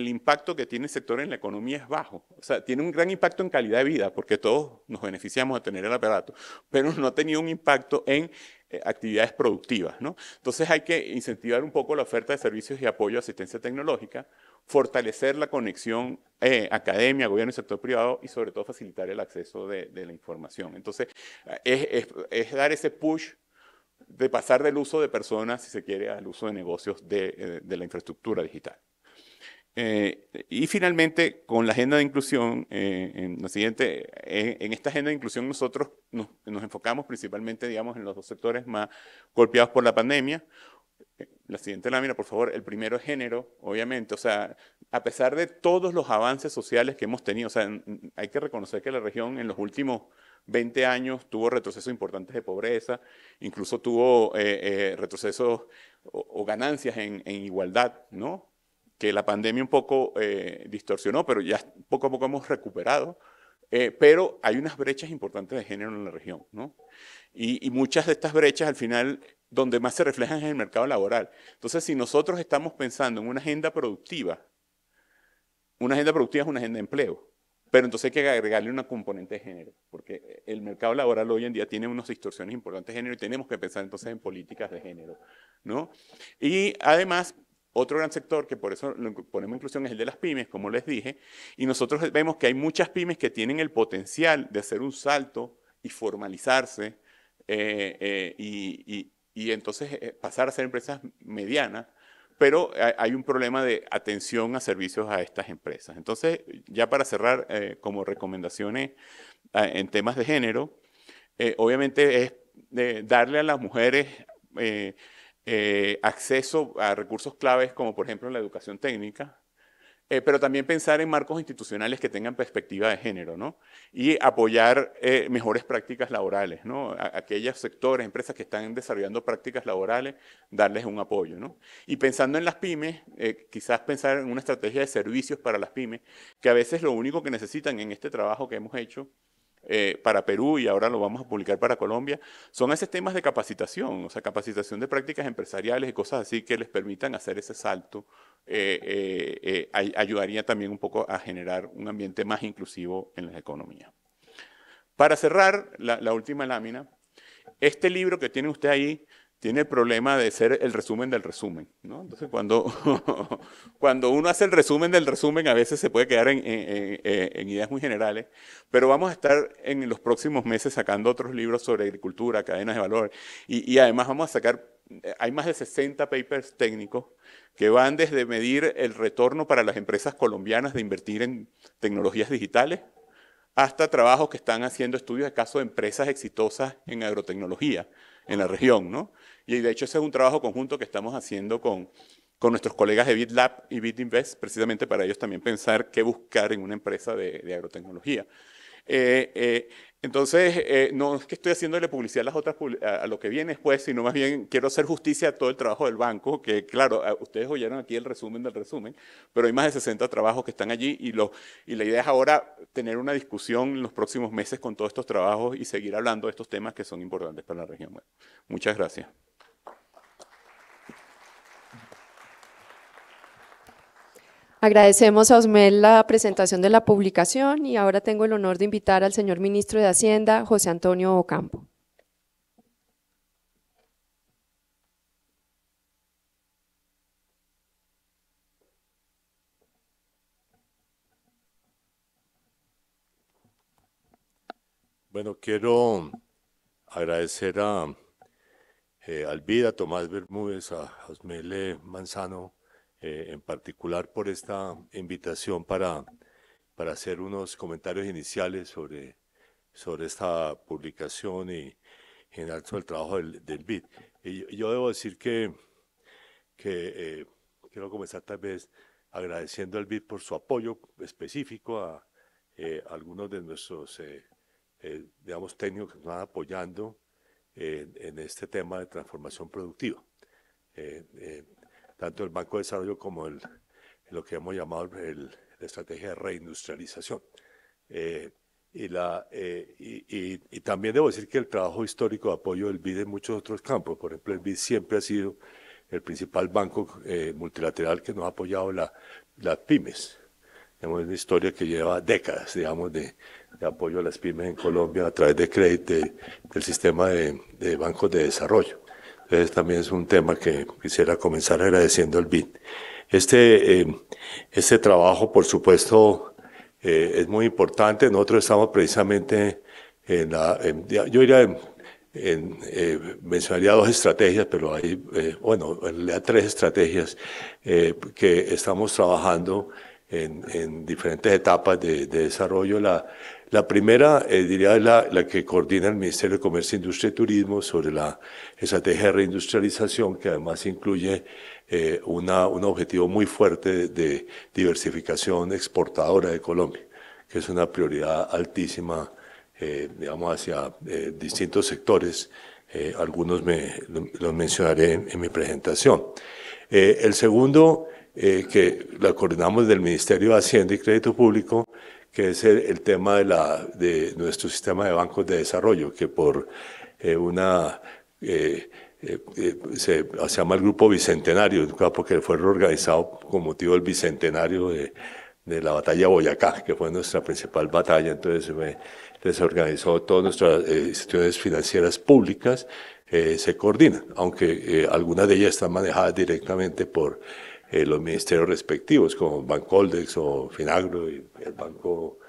impacto que tiene el sector en la economía es bajo. O sea, tiene un gran impacto en calidad de vida, porque todos nos beneficiamos de tener el aparato, pero no ha tenido un impacto en eh, actividades productivas. ¿no? Entonces hay que incentivar un poco la oferta de servicios y apoyo a asistencia tecnológica, fortalecer la conexión eh, academia, gobierno y sector privado y sobre todo facilitar el acceso de, la información. Entonces, es, dar ese push de pasar del uso de personas, si se quiere, al uso de negocios de, eh, la infraestructura digital. Eh, y finalmente, con la agenda de inclusión, en, lo siguiente, esta agenda de inclusión nosotros nos, enfocamos principalmente, digamos, en los dos sectores más golpeados por la pandemia. La siguiente lámina, por favor. El primero es género, obviamente. O sea, a pesar de todos los avances sociales que hemos tenido, o sea, hay que reconocer que la región en los últimos 20 años tuvo retrocesos importantes de pobreza, incluso tuvo eh, eh, retrocesos o, ganancias en, igualdad, ¿no? Que la pandemia un poco eh, distorsionó, pero ya poco a poco hemos recuperado. pero hay unas brechas importantes de género en la región, ¿no? Y, y muchas de estas brechas al final donde más se reflejan es el mercado laboral. Entonces, si nosotros estamos pensando en una agenda productiva, una agenda productiva es una agenda de empleo, pero entonces hay que agregarle una componente de género, porque el mercado laboral hoy en día tiene unas distorsiones importantes de género y tenemos que pensar entonces en políticas de género. ¿no? Y además, otro gran sector que por eso ponemos inclusión es el de las pymes, como les dije, y nosotros vemos que hay muchas pymes que tienen el potencial de hacer un salto y formalizarse eh, eh, y, y entonces eh, pasar a ser empresas medianas, pero hay un problema de atención a servicios a estas empresas. Entonces, ya para cerrar, eh, como recomendaciones eh, en temas de género, obviamente es darle a las mujeres acceso a recursos claves como por ejemplo la educación técnica, eh, pero también pensar en marcos institucionales que tengan perspectiva de género, ¿no? Y apoyar eh, mejores prácticas laborales, ¿no? aquellos sectores, empresas que están desarrollando prácticas laborales, darles un apoyo, ¿no? Y pensando en las pymes, eh, quizás pensar en una estrategia de servicios para las pymes, que a veces lo único que necesitan en este trabajo que hemos hecho eh, para Perú y ahora lo vamos a publicar para Colombia, son esos temas de capacitación, o sea, capacitación de prácticas empresariales y cosas así que les permitan hacer ese salto, eh, eh, ayudaría también un poco a generar un ambiente más inclusivo en la economía. Para cerrar, la última lámina, este libro que tiene usted ahí tiene el problema de ser el resumen del resumen. ¿no? Entonces, cuando, cuando uno hace el resumen del resumen, a veces se puede quedar en, ideas muy generales, pero vamos a estar en los próximos meses sacando otros libros sobre agricultura, cadenas de valor, y, y además vamos a sacar, hay más de 60 papers técnicos que van desde medir el retorno para las empresas colombianas de invertir en tecnologías digitales, hasta trabajos que están haciendo estudios de caso de empresas exitosas en agrotecnología en la región, ¿no? Y de hecho ese es un trabajo conjunto que estamos haciendo con, con nuestros colegas de BitLab y BitInvest, precisamente para ellos también pensar qué buscar en una empresa de, agrotecnología. Eh, eh, entonces, eh, no es que estoy haciéndole publicidad a, las otras, a lo que viene después, sino más bien quiero hacer justicia a todo el trabajo del banco, que claro, ustedes oyeron aquí el resumen del resumen, pero hay más de 60 trabajos que están allí y, lo, y la idea es ahora tener una discusión en los próximos meses con todos estos trabajos y seguir hablando de estos temas que son importantes para la región. muchas gracias. Agradecemos a Osmel la presentación de la publicación y ahora tengo el honor de invitar al señor ministro de Hacienda, José Antonio Ocampo. Bueno, quiero agradecer a eh, a Tomás Bermúdez, a Osmel Manzano, eh, en particular por esta invitación para, para hacer unos comentarios iniciales sobre, sobre esta publicación y en alto el trabajo del, BID. Y yo debo decir que, que eh, quiero comenzar tal vez agradeciendo al BID por su apoyo específico a, eh, algunos de nuestros, digamos, técnicos que nos van apoyando en, este tema de transformación productiva tanto el Banco de Desarrollo como lo que hemos llamado la estrategia de reindustrialización. Eh, eh, y, también debo decir que el trabajo histórico de apoyo del BID en muchos otros campos, por ejemplo, el BID siempre ha sido el principal banco eh, multilateral que nos ha apoyado las pymes. Tenemos una historia que lleva décadas, digamos, de, apoyo a las pymes en Colombia a través de crédito, del sistema de bancos de desarrollo también es un tema que quisiera comenzar agradeciendo al BID. Este, eh, este, trabajo, por supuesto, eh, es muy importante. Nosotros estamos precisamente en la, yo ya en, eh, mencionaría dos estrategias, pero hay, bueno, en tres estrategias que estamos trabajando en, diferentes etapas de, de desarrollo. La, la primera, eh, diría, es la, que coordina el Ministerio de Comercio, Industria y Turismo sobre la estrategia de reindustrialización, que además incluye eh, un objetivo muy fuerte de, diversificación exportadora de Colombia, que es una prioridad altísima, eh, digamos, hacia distintos sectores. algunos me, los mencionaré en, en mi presentación. el segundo, que la coordinamos del Ministerio de Hacienda y Crédito Público, que es el, tema de, la, de nuestro sistema de bancos de desarrollo, que por eh, una... Eh, eh, se, llama el Grupo Bicentenario, porque fue reorganizado con motivo del Bicentenario de, la batalla Boyacá, que fue nuestra principal batalla, entonces se desorganizó todas nuestras instituciones financieras públicas, se coordinan, aunque algunas de ellas están manejadas directamente por eh, los ministerios respectivos, como Bancoldex o Finagro y el Banco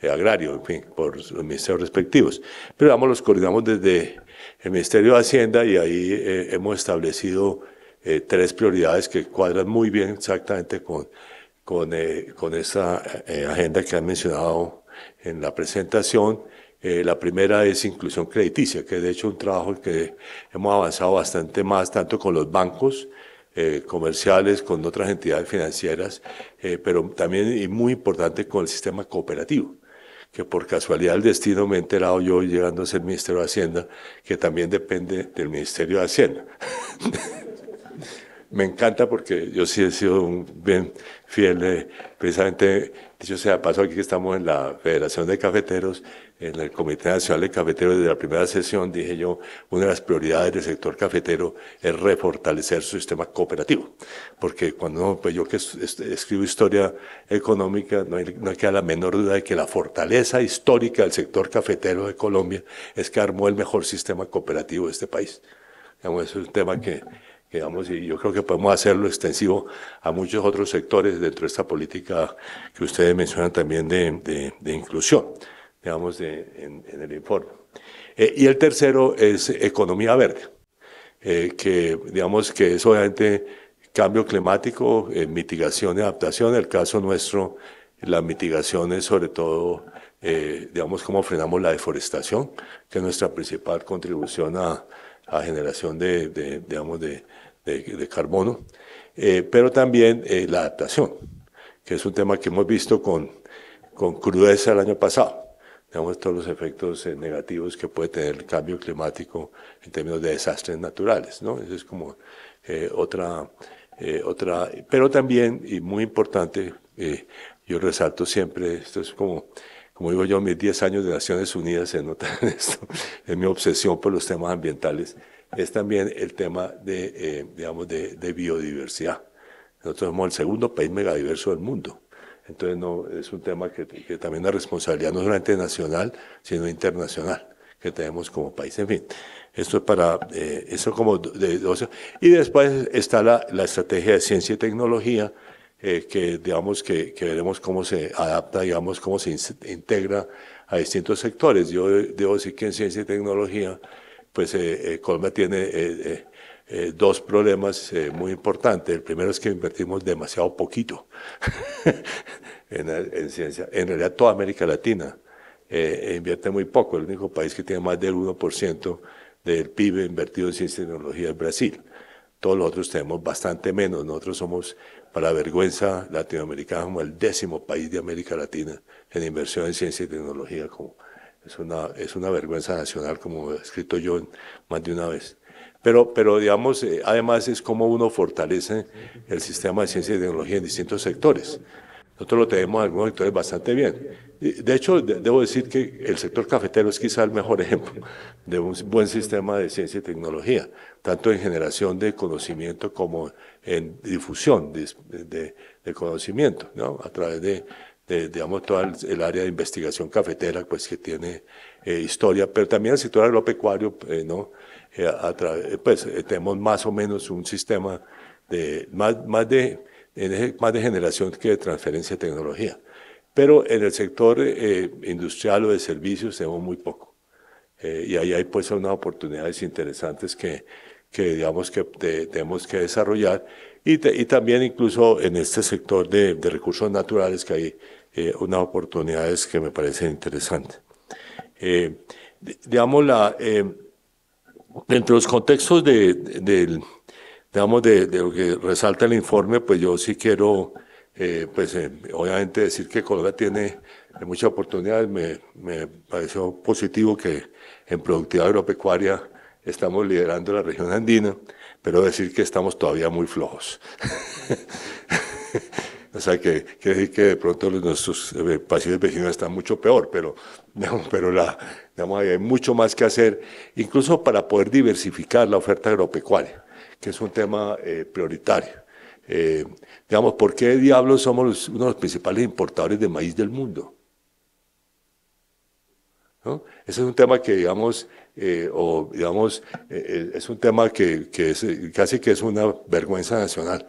eh, Agrario, en fin, por los ministerios respectivos. Pero vamos, los coordinamos desde el Ministerio de Hacienda y ahí eh, hemos establecido tres prioridades que cuadran muy bien exactamente con, con, esa agenda que han mencionado en la presentación. la primera es inclusión crediticia, que de hecho es un trabajo que hemos avanzado bastante más, tanto con los bancos eh, comerciales, con otras entidades financieras, eh, pero también y muy importante con el sistema cooperativo que por casualidad el destino me he enterado yo llegando a ser Ministerio de Hacienda, que también depende del Ministerio de Hacienda. me encanta porque yo sí he sido un bien fiel, eh, precisamente, dicho sea paso aquí que estamos en la Federación de Cafeteros, en el Comité Nacional de Cafeteros desde la primera sesión, dije yo, una de las prioridades del sector cafetero es refortalecer su sistema cooperativo. Porque cuando pues, yo que escribo historia económica, no, queda la menor duda de que la fortaleza histórica del sector cafetero de Colombia es que armó el mejor sistema cooperativo de este país. es un tema que, que y yo creo que podemos hacerlo extensivo a muchos otros sectores dentro de esta política que ustedes mencionan también de, de, de inclusión digamos, de, en, el informe. Eh, y el tercero es economía verde, eh, que digamos que es obviamente cambio climático, eh, mitigación y adaptación. En el caso nuestro, la mitigación es sobre todo, digamos, cómo frenamos la deforestación, que es nuestra principal contribución a, a generación de, digamos, de, de carbono, pero también la adaptación, que es un tema que hemos visto con, con crudeza el año pasado digamos, todos los efectos eh, negativos que puede tener el cambio climático en términos de desastres naturales, ¿no? Eso es como eh, otra, eh, otra, pero también, y muy importante, yo resalto siempre, esto es como, como digo yo, mis 10 años de Naciones Unidas se notan esto, en mi obsesión por los temas ambientales, es también el tema de, digamos, de, de biodiversidad. Nosotros somos el segundo país megadiverso del mundo entonces no, es un tema que, que también la responsabilidad no solamente nacional, sino internacional que tenemos como país. En fin, esto es para, eh, eso como de Y después está la, estrategia de ciencia y tecnología, eh, que digamos que, veremos cómo se adapta, digamos, cómo se integra a distintos sectores. Yo debo decir que en ciencia y tecnología, pues eh, Colombia tiene dos problemas muy importantes. El primero es que invertimos demasiado poquito. en, ciencia. En realidad toda América Latina eh, eh, invierte muy poco. El único país que tiene más del 1% del PIB invertido en ciencia y tecnología es Brasil. Todos los otros tenemos bastante menos. Nosotros somos, para vergüenza latinoamericana, como el décimo país de América Latina en inversión en ciencia y tecnología. Como, es, una, es una vergüenza nacional, como he escrito yo más de una vez. Pero, pero digamos, eh, además es como uno fortalece el sistema de ciencia y tecnología en distintos sectores. Nosotros lo tenemos en algunos sectores bastante bien. De hecho, debo decir que el sector cafetero es quizá el mejor ejemplo de un buen sistema de ciencia y tecnología, tanto en generación de conocimiento como en difusión de, conocimiento, ¿no? a través de, digamos, toda el, área de investigación cafetera, pues que tiene eh, historia, pero también el sector agropecuario, eh, ¿no? Eh, pues tenemos más o menos un sistema de, más, más de más de generación que de transferencia de tecnología. Pero en el sector eh, eh, industrial o de servicios tenemos muy poco. Eh, y ahí hay pues unas oportunidades interesantes que, que digamos que tenemos que desarrollar. Y, también incluso en este sector de, recursos naturales que hay unas oportunidades que me parecen interesantes. digamos, la, entre los contextos de, del digamos, de, lo que resalta el informe, pues yo sí quiero, eh, pues eh, obviamente decir que Colombia tiene muchas oportunidades. Me, pareció positivo que en productividad agropecuaria estamos liderando la región andina, pero decir que estamos todavía muy flojos. o sea, que quiere decir que de pronto nuestros eh, países vecinos están mucho peor, pero, pero la, hay mucho más que hacer, incluso para poder diversificar la oferta agropecuaria que es un tema eh, prioritario. Eh, digamos, ¿por qué diablos somos uno de los principales importadores de maíz del mundo? Ese es un tema que, digamos, eh, digamos es un tema que, casi que es una vergüenza nacional.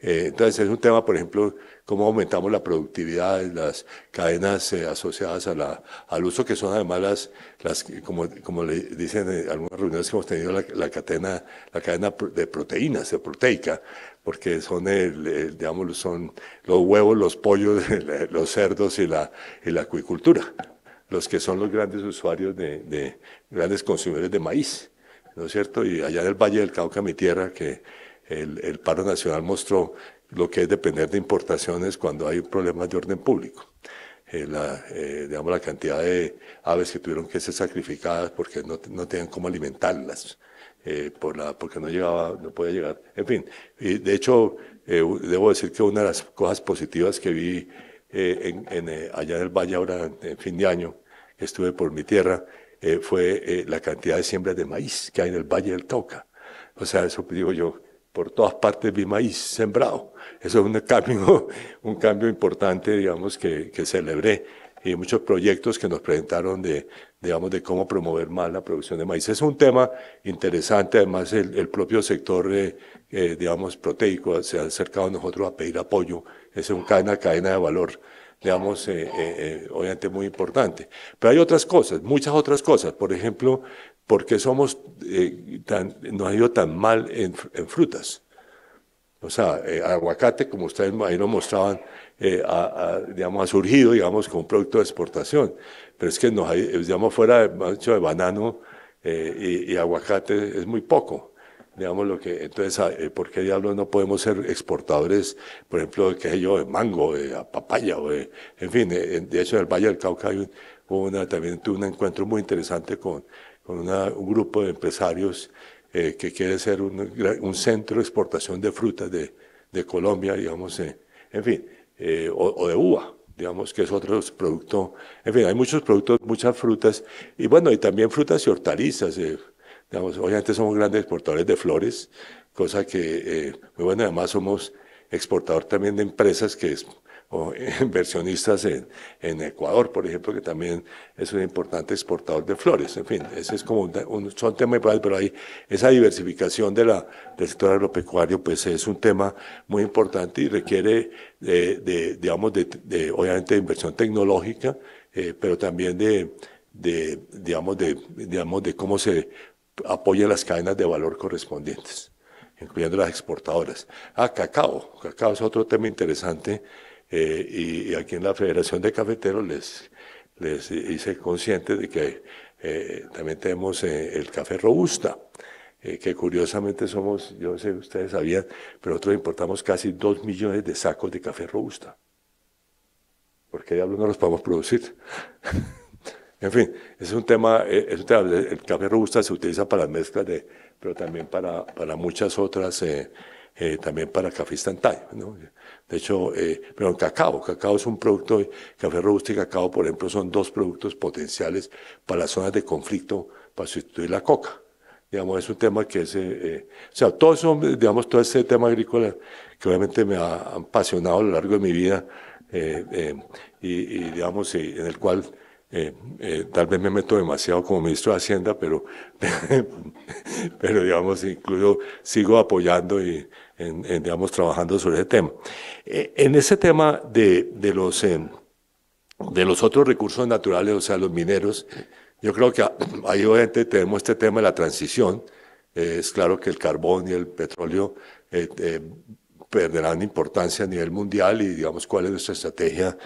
entonces, es un tema, por ejemplo, cómo aumentamos la productividad, las cadenas eh, asociadas a la, al uso, que son además las, como, como le dicen en eh, algunas reuniones que hemos tenido, la, la cadena, la cadena de proteínas, de proteica, porque son, el, digamos, son los huevos, los pollos, los cerdos y la, y la acuicultura, los que son los grandes usuarios de, grandes consumidores de maíz, ¿no es cierto? Y allá en el Valle del Cauca, mi tierra, que el, el paro nacional mostró lo que es depender de importaciones cuando hay problemas de orden público. Eh, la, eh, digamos, la cantidad de aves que tuvieron que ser sacrificadas porque no, no tenían cómo alimentarlas, eh, por la, porque no llegaba, no podía llegar. En fin, y de hecho, debo decir que una de las cosas positivas que vi en, allá en el valle ahora, en fin de año, que estuve por mi tierra, fue la cantidad de siembras de maíz que hay en el valle del Toca. O sea, eso digo yo, por todas partes vi maíz sembrado. Eso es un cambio, un cambio importante, digamos, que, que celebré. Y muchos proyectos que nos presentaron de, digamos, de cómo promover más la producción de maíz. Es un tema interesante, además el, el propio sector, eh, eh, digamos, proteico se ha acercado a nosotros a pedir apoyo. Es una, cadena cadena de valor digamos, eh, obviamente muy importante. Pero hay otras cosas, muchas otras cosas. Por ejemplo, ¿Por qué somos, eh, tan, nos ha ido tan mal en, frutas? O sea, eh, aguacate, como ustedes ahí lo mostraban, eh, digamos, ha surgido, digamos, como producto de exportación. Pero es que nos, digamos, fuera de, de banano y, aguacate es muy poco digamos lo que entonces ah, por qué diablos no podemos ser exportadores por ejemplo qué sé yo de mango de papaya o de, en fin de, hecho en el Valle del Cauca hay una, también tuve un encuentro muy interesante con con un grupo de empresarios eh, que quiere ser un, centro de exportación de frutas de, Colombia, digamos, eh, en fin, eh, o, de uva, digamos, que es otro producto, en fin, hay muchos productos, muchas frutas, y bueno, y también frutas y hortalizas, digamos, obviamente somos grandes exportadores de flores, cosa que, muy bueno, además somos exportador también de empresas que es, o inversionistas en, Ecuador, por ejemplo, que también es un importante exportador de flores. En fin, ese es como un, tema son temas importantes, pero ahí esa diversificación de la, del sector agropecuario, pues es un tema muy importante y requiere, de, digamos, de, obviamente de inversión tecnológica, eh, pero también de, de, digamos, de, digamos, de cómo se apoyan las cadenas de valor correspondientes incluyendo las exportadoras. Ah, cacao. Cacao es otro tema interesante eh, y, aquí en la Federación de Cafeteros les, hice consciente de que eh, también tenemos eh, el café robusta, que curiosamente somos, yo sé ustedes sabían, pero nosotros importamos casi dos millones de sacos de café robusta. Porque diablos no los podemos producir. en fin, es un, tema, el café robusta se utiliza para las mezclas, de, pero también para, para muchas otras, también para café instantáneo. ¿no? De hecho, eh, pero el cacao, cacao es un producto, café robusto y cacao, por ejemplo, son dos productos potenciales para las zonas de conflicto para sustituir la coca. Digamos, es un tema que es, eh, eh o sea, todo eso, digamos, todo este tema agrícola que obviamente me ha apasionado a lo largo de mi vida eh, eh, y, y, digamos, en el cual eh, eh, tal vez me meto demasiado como ministro de Hacienda, pero, pero digamos, incluso sigo apoyando y, en, digamos, trabajando sobre ese tema. Eh, en ese tema de, los, eh, de los otros recursos naturales, o sea, los mineros, yo creo que ahí obviamente tenemos este tema de la transición. Eh, es claro que el carbón y el petróleo perderán importancia a nivel mundial y digamos cuál es nuestra estrategia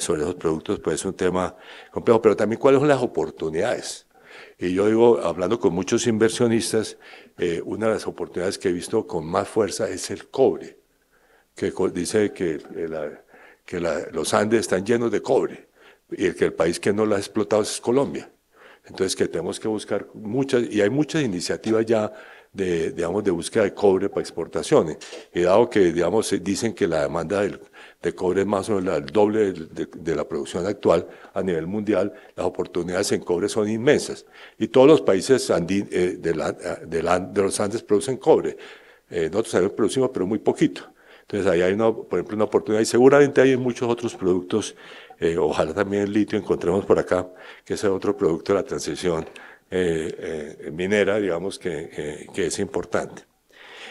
sobre esos productos, pues es un tema complejo, pero también cuáles son las oportunidades. Y yo digo, hablando con muchos inversionistas, eh, una de las oportunidades que he visto con más fuerza es el cobre, que dice que, eh, los Andes están llenos de cobre y el, que el país que no lo ha explotado es Colombia. Entonces que tenemos que buscar muchas, y hay muchas iniciativas ya de, digamos, de búsqueda de cobre para exportaciones. Y dado que, digamos, dicen que la demanda de cobre es más o menos el doble de, la producción actual a nivel mundial, las oportunidades en cobre son inmensas. Y todos los países eh, de, la, de, los Andes producen cobre. Eh, nosotros también producimos, pero muy poquito. Entonces ahí hay, una, por ejemplo, una oportunidad y seguramente hay muchos otros productos, eh, ojalá también el litio encontremos por acá, que es otro producto de la transición eh, eh, minera, digamos, que, es importante.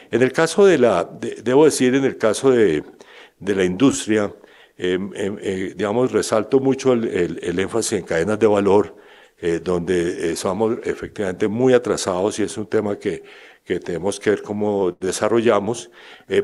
En el caso de la, debo decir, en el caso de, la industria, em, em, eh, digamos, resalto mucho el, énfasis en cadenas de valor, donde estamos efectivamente muy atrasados y es un tema que, tenemos que ver cómo desarrollamos,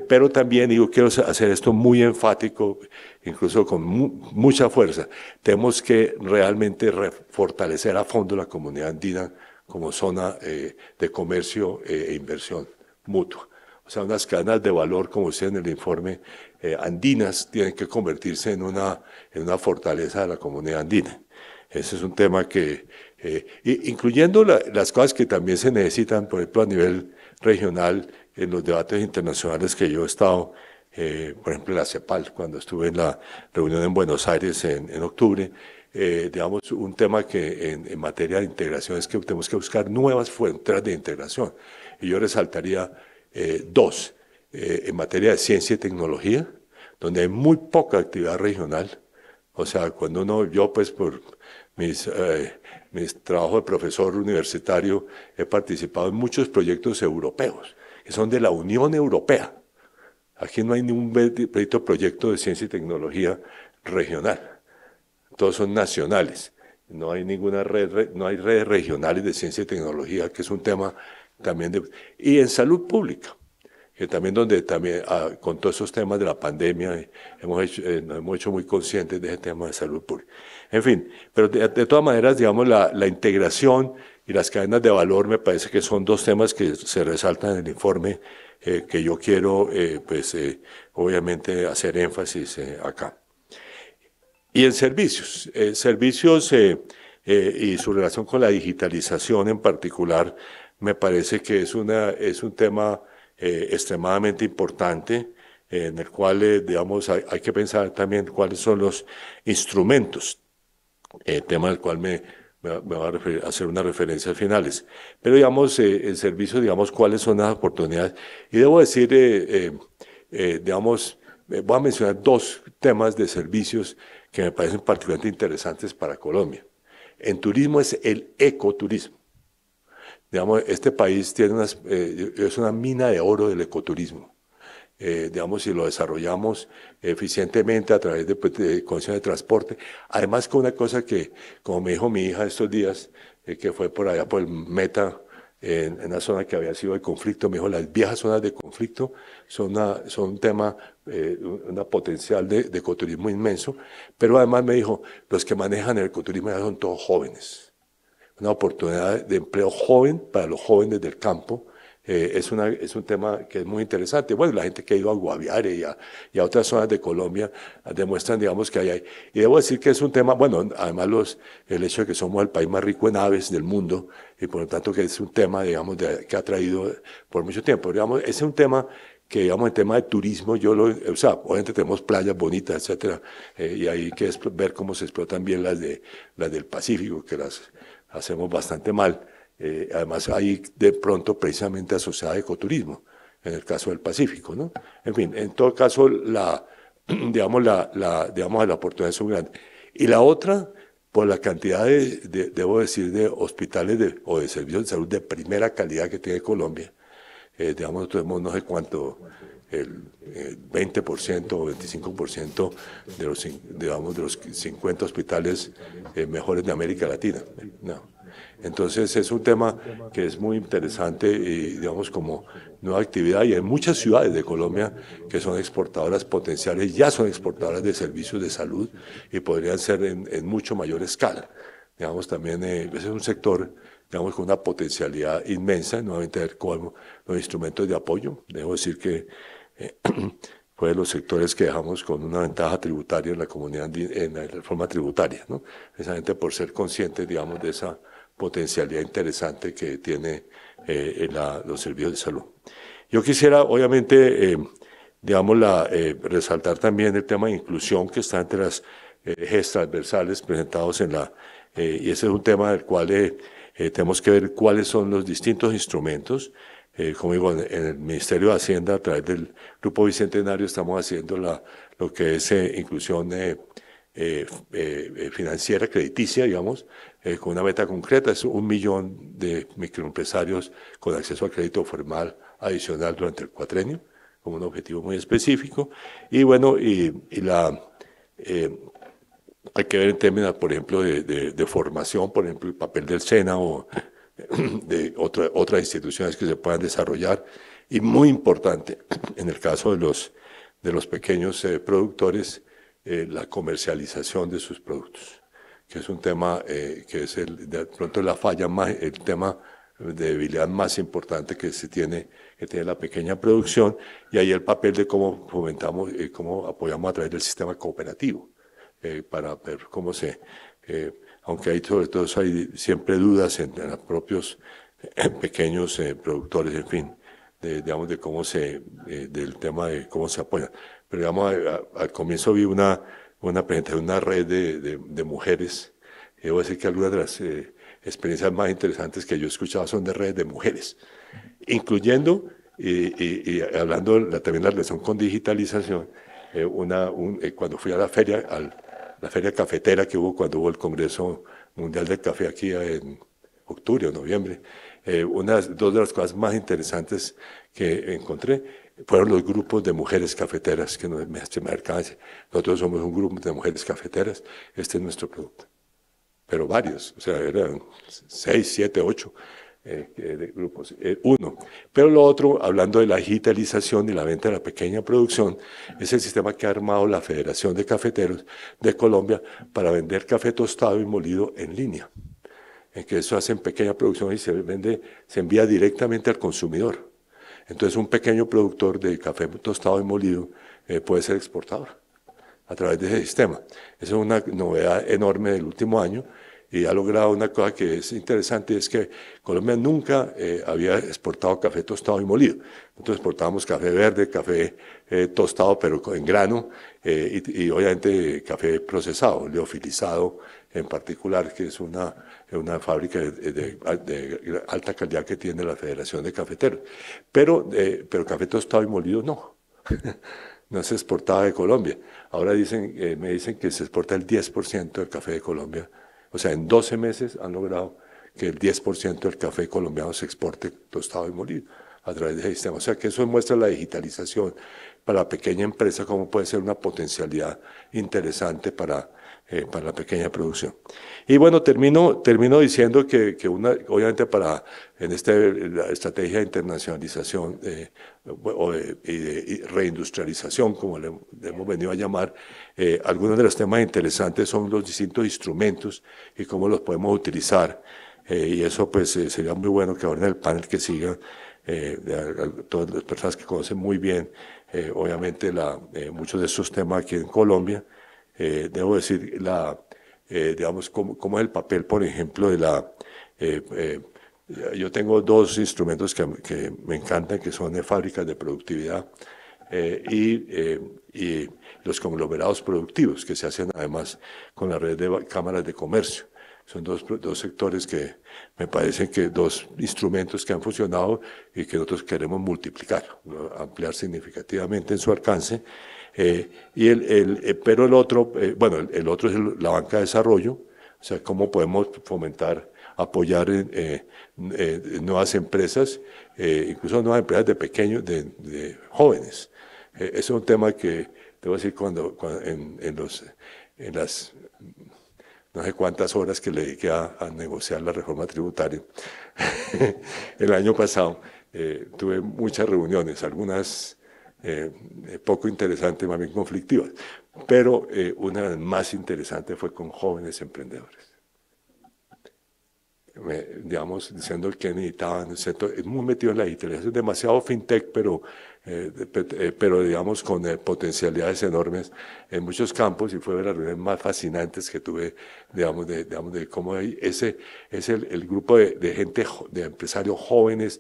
pero también, digo, quiero hacer esto muy enfático, incluso con mucha fuerza. Tenemos que realmente fortalecer a fondo la comunidad andina como zona eh, de comercio eh, e inversión mutua. O sea, unas cadenas de valor, como usted en el informe, eh, andinas tienen que convertirse en una, en una fortaleza de la comunidad andina. Ese es un tema que, incluyendo las cosas que también se necesitan, por ejemplo, a nivel regional, en los debates internacionales que yo he estado eh, por ejemplo, la CEPAL, cuando estuve en la reunión en Buenos Aires en, octubre, eh, digamos, un tema que en, materia de integración es que tenemos que buscar nuevas fuentes de integración. Y yo resaltaría eh, dos, en materia de ciencia y tecnología, donde hay muy poca actividad regional. O sea, cuando uno, yo pues por mis, mis trabajos de profesor universitario he participado en muchos proyectos europeos, que son de la Unión Europea Aquí no hay ningún proyecto, proyecto de ciencia y tecnología regional. Todos son nacionales. No hay ninguna red, no hay redes regionales de ciencia y tecnología, que es un tema también de... Y en salud pública, que también donde también, ah, con todos esos temas de la pandemia, eh, hemos eh, nos hemos hecho muy conscientes de ese tema de salud pública. En fin, pero de, todas maneras, digamos, la integración y las cadenas de valor me parece que son dos temas que se resaltan en el informe eh, que yo quiero, eh, pues, eh, obviamente, hacer énfasis acá. Y en servicios, servicios y su relación con la digitalización en particular, me parece que es, una, es un tema extremadamente importante en el cual, digamos, hay, que pensar también cuáles son los instrumentos, el tema del cual me, me va a hacer unas referencias finales. Pero digamos, eh, el servicio, digamos, cuáles son las oportunidades. Y debo decir, eh, eh, digamos, voy a mencionar dos temas de servicios que me parecen particularmente interesantes para Colombia. En turismo es el ecoturismo. Digamos, este país tiene unas, es una mina de oro del ecoturismo eh, digamos, si lo desarrollamos eficientemente a través de, pues, de, condiciones de transporte. Además, con una cosa que, como me dijo mi hija estos días, eh, que fue por allá por el meta, en, una zona que había sido de conflicto, me dijo, las viejas zonas de conflicto son, un tema, eh, un potencial de, de, ecoturismo inmenso, pero además me dijo, los que manejan el ecoturismo son todos jóvenes, una oportunidad de empleo joven para los jóvenes del campo, eh, es, una, es un tema que es muy interesante. Bueno, la gente que ha ido a Guaviare y a, otras zonas de Colombia demuestran, digamos, que hay, Y debo decir que es un tema, bueno, además los, el hecho de que somos el país más rico en aves del mundo, y por lo tanto que es un tema, digamos, que ha traído por mucho tiempo. Digamos, ese es un tema que digamos el tema de turismo, yo lo, o sea, obviamente tenemos playas bonitas, etcétera, eh, y hay que ver cómo se explotan bien las de las del Pacífico, que las hacemos bastante mal, eh, además hay de pronto precisamente asociada a ecoturismo, en el caso del Pacífico, ¿no? En fin, en todo caso, la, digamos, la, la, digamos, la oportunidad es muy grande. Y la otra, por la cantidad de, debo decir, de hospitales o de servicios de salud de primera calidad que tiene Colombia, eh, digamos, tenemos no sé cuánto, el, 20% o 25% de los, digamos, de los 50 hospitales eh, mejores de América Latina. No. Entonces es un tema que es muy interesante y digamos como nueva actividad y hay muchas ciudades de Colombia que son exportadoras potenciales, ya son exportadoras de servicios de salud y podrían ser en, mucho mayor escala. Digamos también, eh, ese pues, es un sector digamos, con una potencialidad inmensa, nuevamente ver los instrumentos de apoyo. Debo decir que eh, fue de los sectores que dejamos con una ventaja tributaria en la comunidad, en la reforma tributaria, ¿no? Precisamente por ser conscientes, digamos, de esa potencialidad interesante que tiene eh, los servicios de salud. Yo quisiera, obviamente, eh, digamos, la, eh, resaltar también el tema de inclusión que está entre las gestas adversales presentados en la, y ese es un tema del cual tenemos que ver cuáles son los distintos instrumentos. como digo, en el Ministerio de Hacienda, a través del Grupo Bicentenario, estamos haciendo la, lo que es inclusión financiera, crediticia, digamos, eh, con una meta concreta, es un millón de microempresarios con acceso a crédito formal adicional durante el cuatrenio, como un objetivo muy específico. Y bueno, y, la, eh, hay que ver en términos, por ejemplo, de, formación, por ejemplo, el papel del SENA o de otra, otras instituciones que se puedan desarrollar. Y muy importante, en el caso de los, de los pequeños eh, productores, la comercialización de sus productos que es un tema eh, que es el, de pronto la falla más, el tema de debilidad más importante que se tiene, que tiene la pequeña producción, y ahí el papel de cómo fomentamos, y eh, cómo apoyamos a través del sistema cooperativo, eh, para ver cómo se, eh, aunque hay sobre todo hay siempre dudas entre los propios eh, pequeños eh, productores, en fin, de, digamos, de cómo se, del tema de cómo se apoya. Pero digamos, al comienzo vi una, una presentación, de una red de, de, de mujeres. Debo eh, decir que algunas de las eh, experiencias más interesantes que yo he escuchado son de redes de mujeres, incluyendo, y, eh, hablando la, también de la relación con digitalización, una, cuando fui a la feria, a la feria cafetera que hubo cuando hubo el Congreso Mundial de Café aquí en octubre o noviembre, unas dos de las cosas más interesantes que encontré fueron los grupos de mujeres cafeteras que nos, me, hace Nosotros somos un grupo de mujeres cafeteras, este es nuestro producto. Pero varios, o sea, eran seis, siete, ocho eh, eh, grupos. Eh, uno. Pero lo otro, hablando de la digitalización y la venta de la pequeña producción, es el sistema que ha armado la Federación de Cafeteros de Colombia para vender café tostado y molido en línea. En que eso hacen pequeña producción y se vende, se envía directamente al consumidor. Entonces un pequeño productor de café tostado y molido eh, puede ser exportador a través de ese sistema. Esa es una novedad enorme del último año y ha logrado una cosa que es interesante, es que Colombia nunca eh, había exportado café tostado y molido. Entonces exportábamos café verde, café eh, tostado pero en grano y, y, obviamente café procesado, leofilizado, en particular, que es una, una fábrica de, alta calidad que tiene la Federación de Cafeteros. Pero, pero café tostado y molido no. no se exportaba de Colombia. Ahora dicen, eh, me dicen que se exporta el 10% del café de Colombia. O sea, en 12 meses han logrado que el 10% del café colombiano se exporte tostado y molido a través de ese sistema. O sea que eso muestra la digitalización para la pequeña empresa, cómo puede ser una potencialidad interesante para eh, para la pequeña producción. Y bueno, termino, termino diciendo que, una, obviamente para en esta la estrategia de internacionalización eh, y de reindustrialización, como le, hemos venido a llamar, eh, algunos de los temas interesantes son los distintos instrumentos y cómo los podemos utilizar. y eso pues sería muy bueno que ahora en el panel que siga todas las personas que conocen muy bien, obviamente, la, muchos de estos temas aquí en Colombia eh, debo decir, la, eh, digamos, cómo, es el papel, por ejemplo, de la... Eh, yo tengo dos instrumentos que, que, me encantan, que son de fábricas de productividad y, y, los conglomerados productivos, que se hacen además con la red de cámaras de comercio. Son dos, dos sectores que me parecen que dos instrumentos que han funcionado y que nosotros queremos multiplicar, ampliar significativamente en su alcance eh, y el, eh, pero el otro, eh, bueno, el, otro es la banca de desarrollo, o sea, cómo podemos fomentar, apoyar nuevas empresas, incluso nuevas empresas de pequeños, de, jóvenes. es un tema que, te decir, cuando, en, los, en las no sé cuántas horas que le dediqué a negociar la reforma tributaria el año pasado, tuve muchas reuniones, algunas eh, eh, poco interesante, más bien conflictivas. Pero eh, una de las más interesantes fue con jóvenes emprendedores. digamos, diciendo que necesitaban, es muy metido en la digitalización, demasiado fintech, pero eh, eh, pero digamos con eh, potencialidades enormes en muchos campos y fue de las reuniones más fascinantes que tuve, digamos, de, de cómo hay ese es el, grupo de, gente, de empresarios jóvenes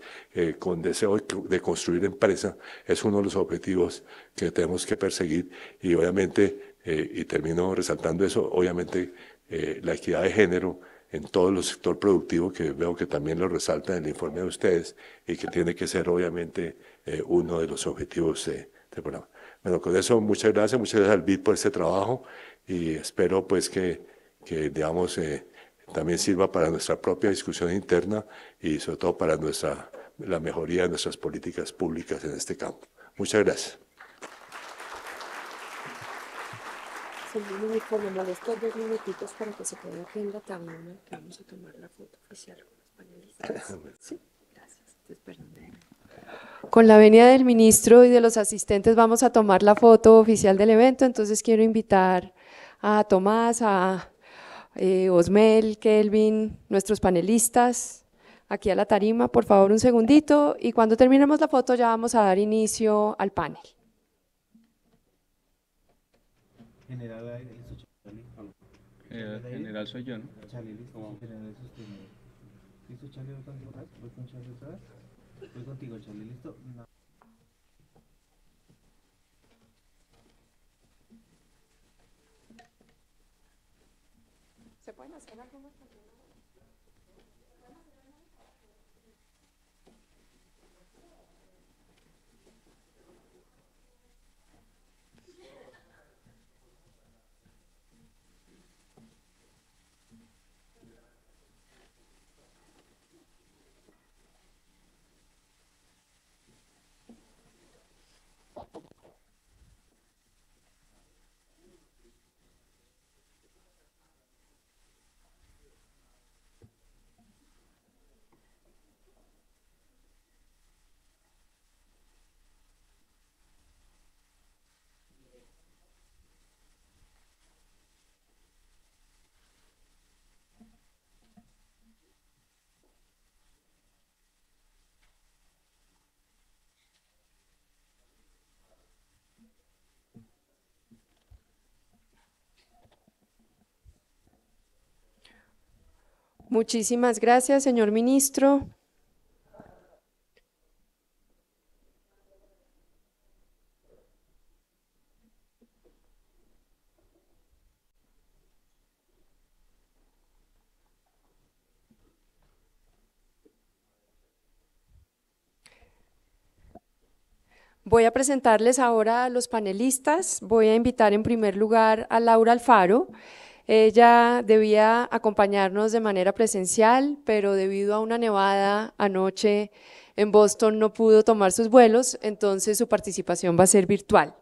con deseo de construir empresa, es uno de los objetivos que tenemos que perseguir y obviamente, y termino resaltando eso, obviamente la equidad de género en todo el sector productivo que veo que también lo resalta en el informe de ustedes y que tiene que ser obviamente eh, uno de los objetivos de del programa. Bueno, con eso muchas gracias, muchas gracias al BID por este trabajo y espero pues que, que digamos, eh, también sirva para nuestra propia discusión interna y sobre todo para nuestra, la mejoría de nuestras políticas públicas en este campo. Muchas gracias. para con la venida del ministro y de los asistentes vamos a tomar la foto oficial del evento, entonces quiero invitar a Tomás, a eh, Osmel, Kelvin, nuestros panelistas, aquí a la tarima, por favor un segundito, y cuando terminemos la foto ya vamos a dar inicio al panel. General, eh, general soy yo, Voy contigo, Charlie, ¿listo? ¿Se pueden hacer algo más? Muchísimas gracias, señor ministro. Voy a presentarles ahora a los panelistas. Voy a invitar en primer lugar a Laura Alfaro. Ella debía acompañarnos de manera presencial, pero debido a una nevada anoche en Boston no pudo tomar sus vuelos, entonces su participación va a ser virtual.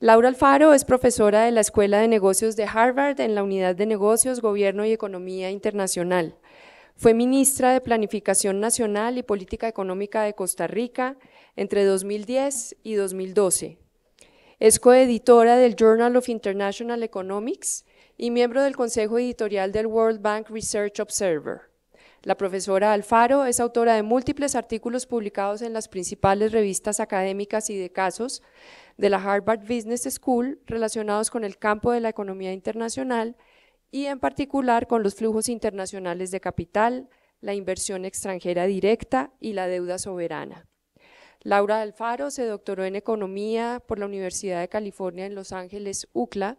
Laura Alfaro es profesora de la Escuela de Negocios de Harvard en la Unidad de Negocios, Gobierno y Economía Internacional. Fue ministra de Planificación Nacional y Política Económica de Costa Rica entre 2010 y 2012. Es coeditora del Journal of International Economics y miembro del Consejo Editorial del World Bank Research Observer. La profesora Alfaro es autora de múltiples artículos publicados en las principales revistas académicas y de casos de la Harvard Business School relacionados con el campo de la economía internacional y en particular con los flujos internacionales de capital, la inversión extranjera directa y la deuda soberana. Laura Alfaro se doctoró en Economía por la Universidad de California en Los Ángeles, UCLA,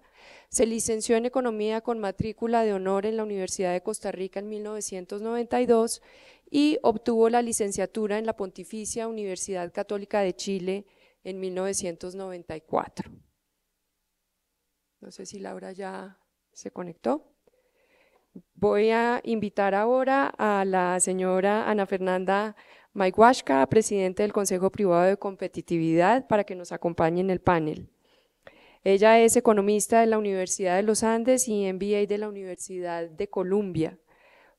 se licenció en Economía con matrícula de honor en la Universidad de Costa Rica en 1992 y obtuvo la licenciatura en la Pontificia Universidad Católica de Chile en 1994. No sé si Laura ya se conectó. Voy a invitar ahora a la señora Ana Fernanda Maiguashka, presidente del Consejo Privado de Competitividad, para que nos acompañe en el panel. Ella es economista de la Universidad de los Andes y MBA de la Universidad de Colombia.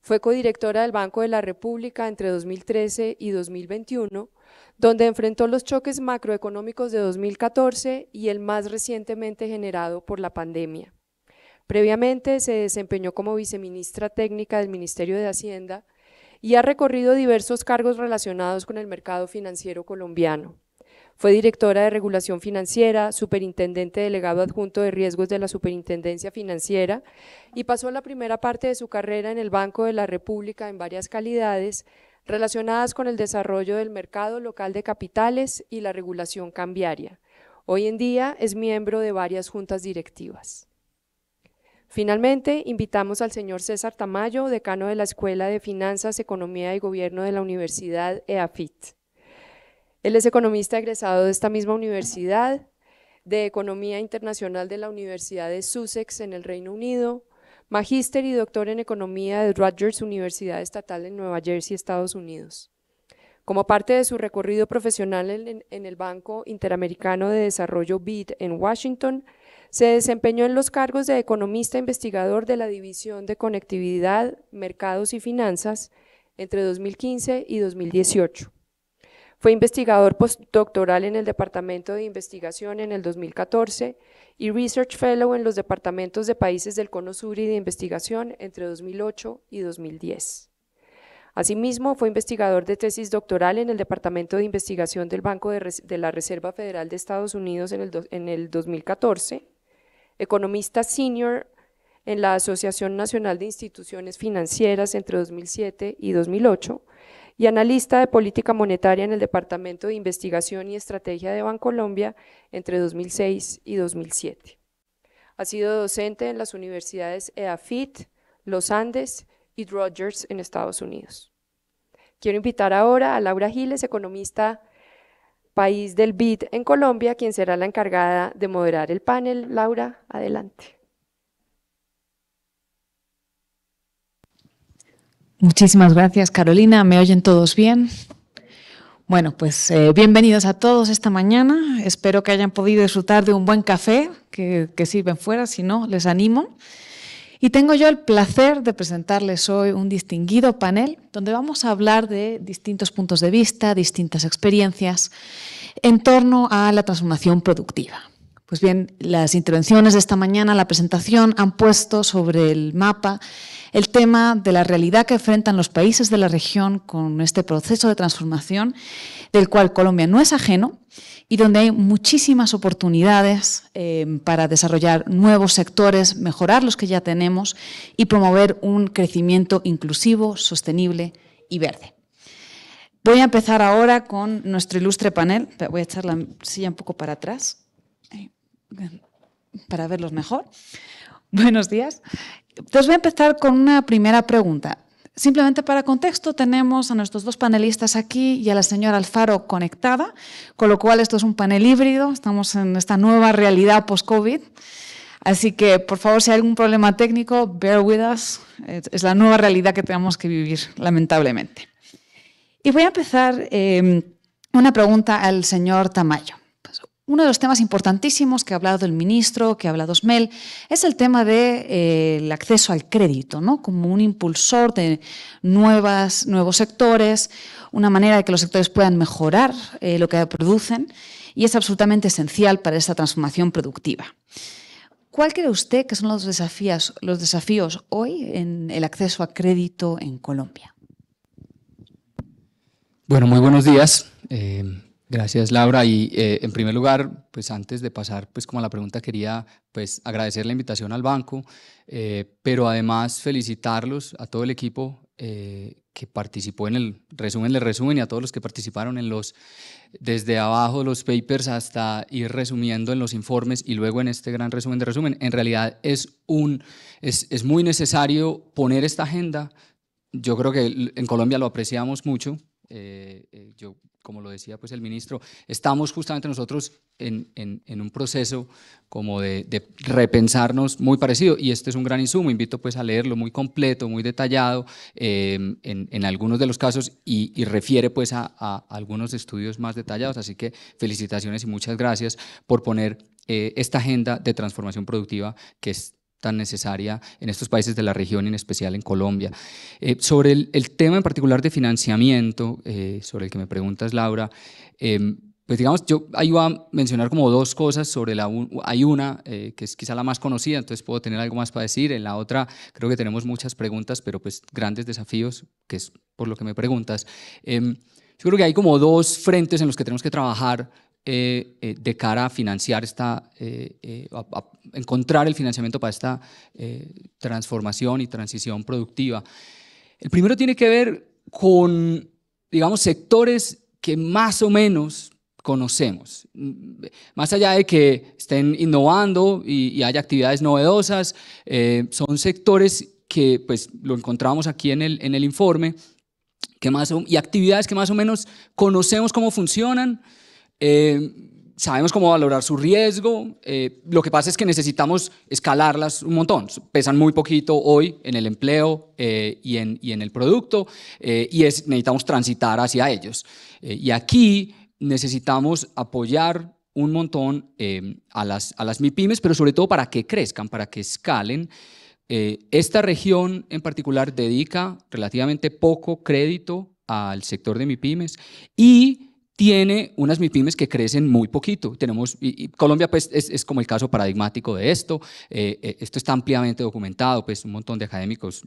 Fue codirectora del Banco de la República entre 2013 y 2021, donde enfrentó los choques macroeconómicos de 2014 y el más recientemente generado por la pandemia. Previamente se desempeñó como viceministra técnica del Ministerio de Hacienda y ha recorrido diversos cargos relacionados con el mercado financiero colombiano. Fue directora de Regulación Financiera, superintendente delegado adjunto de riesgos de la Superintendencia Financiera y pasó la primera parte de su carrera en el Banco de la República en varias calidades relacionadas con el desarrollo del mercado local de capitales y la regulación cambiaria. Hoy en día es miembro de varias juntas directivas. Finalmente, invitamos al señor César Tamayo, decano de la Escuela de Finanzas, Economía y Gobierno de la Universidad EAFIT. Él es economista egresado de esta misma universidad, de Economía Internacional de la Universidad de Sussex en el Reino Unido, magíster y doctor en Economía de Rogers Universidad Estatal en Nueva Jersey, Estados Unidos. Como parte de su recorrido profesional en el Banco Interamericano de Desarrollo BID en Washington, se desempeñó en los cargos de economista investigador de la División de Conectividad, Mercados y Finanzas entre 2015 y 2018. Fue investigador postdoctoral en el Departamento de Investigación en el 2014 y Research Fellow en los Departamentos de Países del Cono Sur y de Investigación entre 2008 y 2010. Asimismo, fue investigador de tesis doctoral en el Departamento de Investigación del Banco de, la Reserva Federal de Estados Unidos en el, en el 2014, economista senior en la Asociación Nacional de Instituciones Financieras entre 2007 y 2008, y analista de política monetaria en el Departamento de Investigación y Estrategia de Bancolombia entre 2006 y 2007. Ha sido docente en las universidades EAFIT, Los Andes y Rogers en Estados Unidos. Quiero invitar ahora a Laura Giles, economista país del BID en Colombia, quien será la encargada de moderar el panel. Laura, adelante. Muchísimas gracias, Carolina. ¿Me oyen todos bien? Bueno, pues eh, bienvenidos a todos esta mañana. Espero que hayan podido disfrutar de un buen café que, sirven fuera, si no, les animo. Y tengo yo el placer de presentarles hoy un distinguido panel donde vamos a hablar de distintos puntos de vista, distintas experiencias en torno a la transformación productiva. Pues bien, las intervenciones de esta mañana, la presentación, han puesto sobre el mapa el tema de la realidad que enfrentan los países de la región con este proceso de transformación, del cual Colombia no es ajeno y donde hay muchísimas oportunidades eh, para desarrollar nuevos sectores, mejorar los que ya tenemos y promover un crecimiento inclusivo, sostenible y verde. Voy a empezar ahora con nuestro ilustre panel. Voy a echar la silla un poco para atrás para verlos mejor. Buenos días. Entonces pues voy a empezar con una primera pregunta. Simplemente para contexto, tenemos a nuestros dos panelistas aquí y a la señora Alfaro conectada, con lo cual esto es un panel híbrido, estamos en esta nueva realidad post-COVID. Así que, por favor, si hay algún problema técnico, bear with us, es la nueva realidad que tenemos que vivir, lamentablemente. Y voy a empezar eh, una pregunta al señor Tamayo uno de los temas importantísimos que ha hablado el ministro, que ha hablado Smel, es el tema del eh, acceso al crédito, ¿no? como un impulsor de nuevos sectores, una manera de que los sectores puedan mejorar eh, lo que producen, y es absolutamente esencial para esta transformación productiva. ¿Cuál cree usted que son los desafíos, hoy en el acceso a crédito en Colombia? Bueno, muy buenos días. Eh, Gracias, Laura. Y eh, en primer lugar, pues antes de pasar pues como a la pregunta, quería pues agradecer la invitación al banco, eh, pero además felicitarlos a todo el equipo eh, que participó en el resumen, del resumen y a todos los que participaron en los, desde abajo los papers hasta ir resumiendo en los informes y luego en este gran resumen de resumen. En realidad es, un, es, es muy necesario poner esta agenda. Yo creo que en Colombia lo apreciamos mucho. Eh, yo como lo decía pues el ministro, estamos justamente nosotros en, un proceso como de, repensarnos muy parecido y este es un gran insumo, invito pues a leerlo muy completo, muy detallado eh, en, algunos de los casos y, refiere pues a, algunos estudios más detallados, así que felicitaciones y muchas gracias por poner eh, esta agenda de transformación productiva que es tan necesaria en estos países de la región, en especial en Colombia. Eh, sobre el, tema en particular de financiamiento, eh, sobre el que me preguntas, Laura, em, pues digamos, yo iba a mencionar como dos cosas sobre la, hay una eh, que es quizá la más conocida, entonces puedo tener algo más para decir, en la otra creo que tenemos muchas preguntas, pero pues grandes desafíos, que es por lo que me preguntas. Em, yo creo que hay como dos frentes en los que tenemos que trabajar eh, eh, de cara a financiar esta, eh, a, encontrar el financiamiento para esta transformación y transición productiva. El primero tiene que ver con, digamos, sectores que más o menos conocemos. Más allá de que estén innovando y, haya actividades novedosas, son sectores que pues lo encontramos aquí en el, en el informe que más, y actividades que más o menos conocemos cómo funcionan, eh, sabemos cómo valorar su riesgo. Eh, lo que pasa es que necesitamos escalarlas un montón. Pesan muy poquito hoy en el empleo eh, y, en, y, en, el producto y necesitamos transitar hacia ellos. y aquí necesitamos apoyar un montón a, las, a las MIPIMES, pero sobre todo para que crezcan, para que escalen. esta región en particular dedica relativamente poco crédito al sector de MIPIMES y tiene unas MIPIMES que crecen muy poquito. Tenemos, y, Colombia pues, es, como el caso paradigmático de esto. Eh, eh, esto está ampliamente documentado, pues un montón de académicos,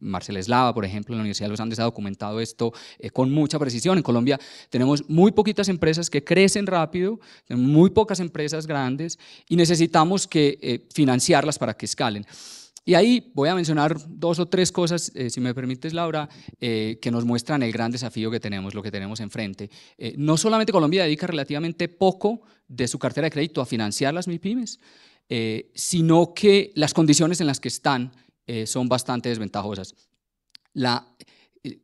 Marcel Eslava, por ejemplo, en la Universidad de los Andes ha documentado esto eh, con mucha precisión. En Colombia tenemos muy poquitas empresas que crecen rápido, muy pocas empresas grandes y necesitamos que financiarlas para que escalen. Y ahí voy a mencionar dos o tres cosas, eh, si me permites, Laura, eh, que nos muestran el gran desafío que tenemos, lo que tenemos enfrente. Eh, no solamente Colombia dedica relativamente poco de su cartera de crédito a financiar las MIPIMES, sino que las condiciones en las que están son bastante desventajosas. La,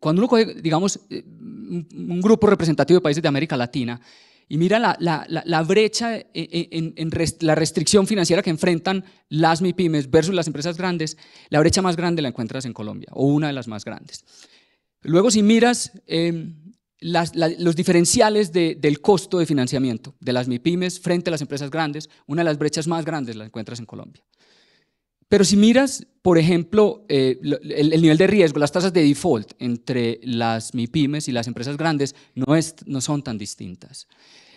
cuando uno coge, digamos, un grupo representativo de países de América Latina, y mira la, la, la, brecha en, la restricción financiera que enfrentan las MIPIMES versus las empresas grandes. La brecha más grande la encuentras en Colombia, o una de las más grandes. Luego, si miras eh, los diferenciales del costo de financiamiento de las MIPIMES frente a las empresas grandes, una de las brechas más grandes la encuentras en Colombia. Pero si miras, por ejemplo, eh, el, nivel de riesgo, las tasas de default entre las MIPIMES y las empresas grandes no, son tan distintas.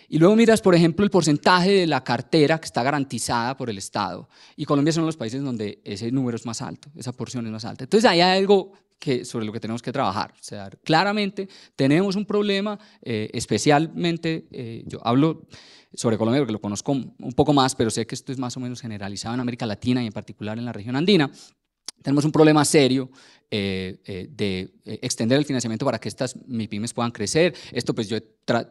Y luego miras, por ejemplo, el porcentaje de la cartera que está garantizada por el Estado. Y Colombia es uno de los países donde ese número es más alto, esa porción es más alta. Entonces ahí hay algo que, sobre lo que tenemos que trabajar. claramente tenemos un problema, eh, especialmente, eh, yo hablo sobre Colombia, porque lo conozco un poco más, pero sé que esto es más o menos generalizado en América Latina y en particular en la región andina. Tenemos un problema serio eh, eh, de eh, extender el financiamiento para que estas MIPIMES puedan crecer. Esto pues yo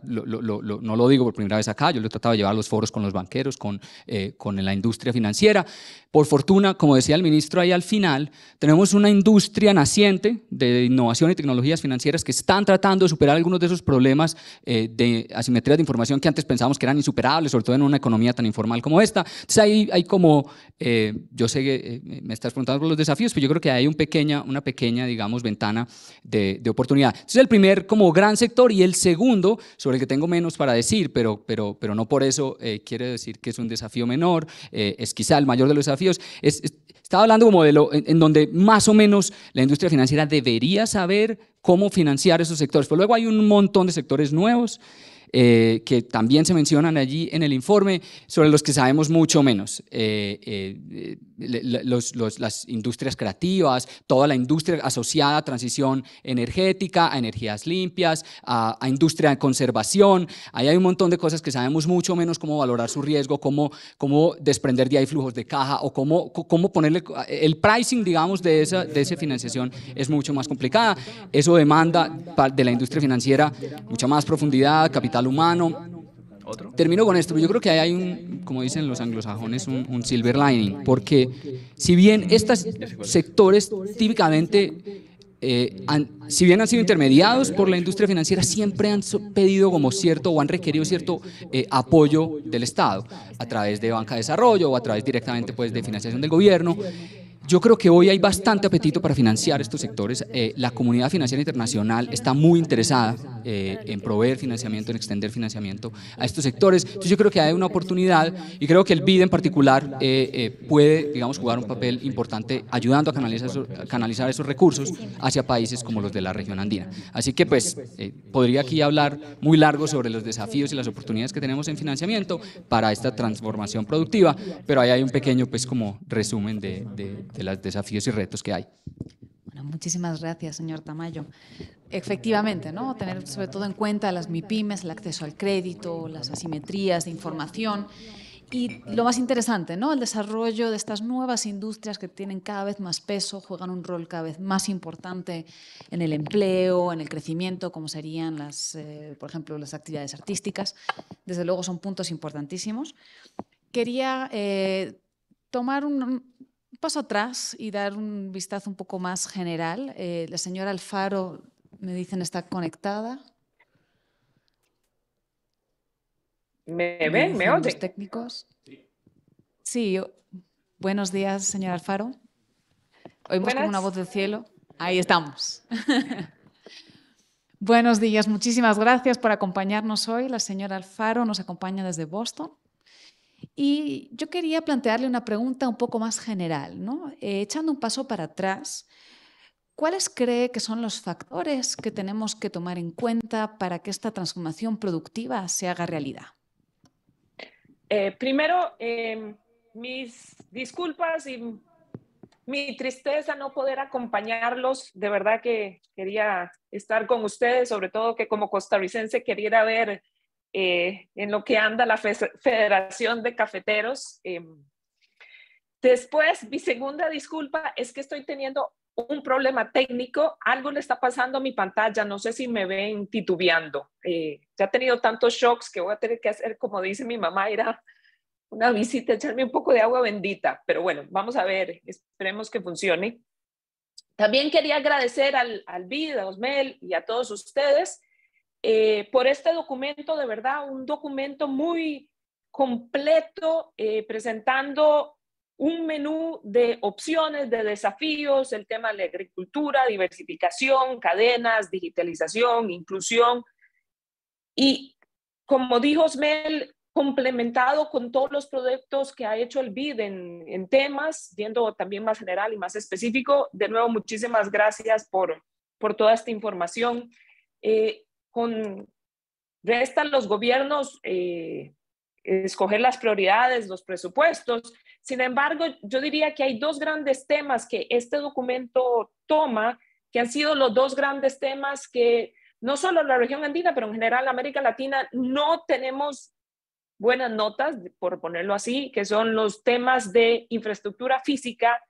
no lo digo por primera vez acá, yo lo he tratado de llevar a los foros con los banqueros, con, con la industria financiera. Por fortuna, como decía el ministro ahí al final, tenemos una industria naciente de innovación y tecnologías financieras que están tratando de superar algunos de esos problemas de asimetría de información que antes pensábamos que eran insuperables, sobre todo en una economía tan informal como esta. Entonces ahí hay como, yo sé que me estás preguntando por los desafíos, pero yo creo que hay un pequeña, una pequeña pequeña, digamos, ventana de, de oportunidad. Este es el primer como gran sector y el segundo, sobre el que tengo menos para decir, pero, pero, pero no por eso eh, quiere decir que es un desafío menor, eh, es quizá el mayor de los desafíos, estaba hablando como de lo, en, en donde más o menos la industria financiera debería saber cómo financiar esos sectores, pero luego hay un montón de sectores nuevos eh, que también se mencionan allí en el informe, sobre los que sabemos mucho menos. Eh, eh, las industrias creativas, toda la industria asociada a transición energética, a energías limpias, a, industria de conservación. Ahí hay un montón de cosas que sabemos mucho menos cómo valorar su riesgo, cómo, cómo desprender de ahí flujos de caja o cómo, cómo ponerle el pricing, digamos, de esa, de esa financiación es mucho más complicada. Eso demanda de la industria financiera mucha más profundidad, capital humano. Termino con esto, pero yo creo que ahí hay un, como dicen los anglosajones, un, silver lining, porque si bien estos sectores típicamente eh, han, si bien han sido intermediados por la industria financiera, siempre han pedido como cierto o han requerido cierto eh, apoyo del Estado a través de banca de desarrollo o a través directamente pues, de financiación del gobierno. Yo creo que hoy hay bastante apetito para financiar estos sectores. Eh, la comunidad financiera internacional está muy interesada eh, en proveer financiamiento, en extender financiamiento a estos sectores. Entonces yo creo que hay una oportunidad y creo que el BID en particular eh, puede, digamos, jugar un papel importante ayudando a canalizar, esos, canalizar, esos recursos hacia países como los de la región andina. Así que pues podría aquí hablar muy largo sobre los desafíos y las oportunidades que tenemos en financiamiento para esta transformación productiva, pero ahí hay un pequeño pues como resumen de de los desafíos y retos que hay. Bueno, muchísimas gracias, señor Tamayo. Efectivamente, ¿no? tener sobre todo en cuenta las MIPIMES, el acceso al crédito, las asimetrías de información. Y lo más interesante, ¿no? El desarrollo de estas nuevas industrias que tienen cada vez más peso, juegan un rol cada vez más importante en el empleo, en el crecimiento, como serían las, eh, por ejemplo, las actividades artísticas. Desde luego son puntos importantísimos. Quería eh, tomar un, paso atrás y dar un vistazo un poco más general. Eh, la señora Alfaro, me dicen, está conectada. ¿Me ven? ¿Me oyen? técnicos. Sí, buenos días, señora Alfaro. Oímos como una voz del cielo. Ahí estamos. buenos días, muchísimas gracias por acompañarnos hoy. La señora Alfaro nos acompaña desde Boston. Y yo quería plantearle una pregunta un poco más general, ¿no? Eh, echando un paso para atrás, ¿cuáles cree que son los factores que tenemos que tomar en cuenta para que esta transformación productiva se haga realidad? Eh, primero, em, mis disculpas y mi tristeza no poder acompañarlos. De verdad que quería estar con ustedes, sobre todo que como costarricense quería ver eh, en lo que anda la Federación de Cafeteros. Eh, después, mi segunda disculpa es que estoy teniendo un problema técnico, algo le está pasando a mi pantalla, no sé si me ven titubeando. Eh, ya he tenido tantos shocks que voy a tener que hacer, como dice mi mamá, ir a una visita, echarme un poco de agua bendita, pero bueno, vamos a ver, esperemos que funcione. También quería agradecer al, al a Osmel y a todos ustedes eh, por este documento, de verdad, un documento muy completo, eh, presentando un menú de opciones, de desafíos, el tema de la agricultura, diversificación, cadenas, digitalización, inclusión. Y como dijo Smel complementado con todos los proyectos que ha hecho el BID en, temas, viendo también más general y más específico. De nuevo, muchísimas gracias por, por toda esta información. Eh, restan los gobiernos eh, escoger las prioridades, los presupuestos. Sin embargo, yo diría que hay dos grandes temas que este documento toma, que han sido los dos grandes temas que no solo la región andina, pero en general América Latina no tenemos buenas notas, por ponerlo así, que son los temas de infraestructura física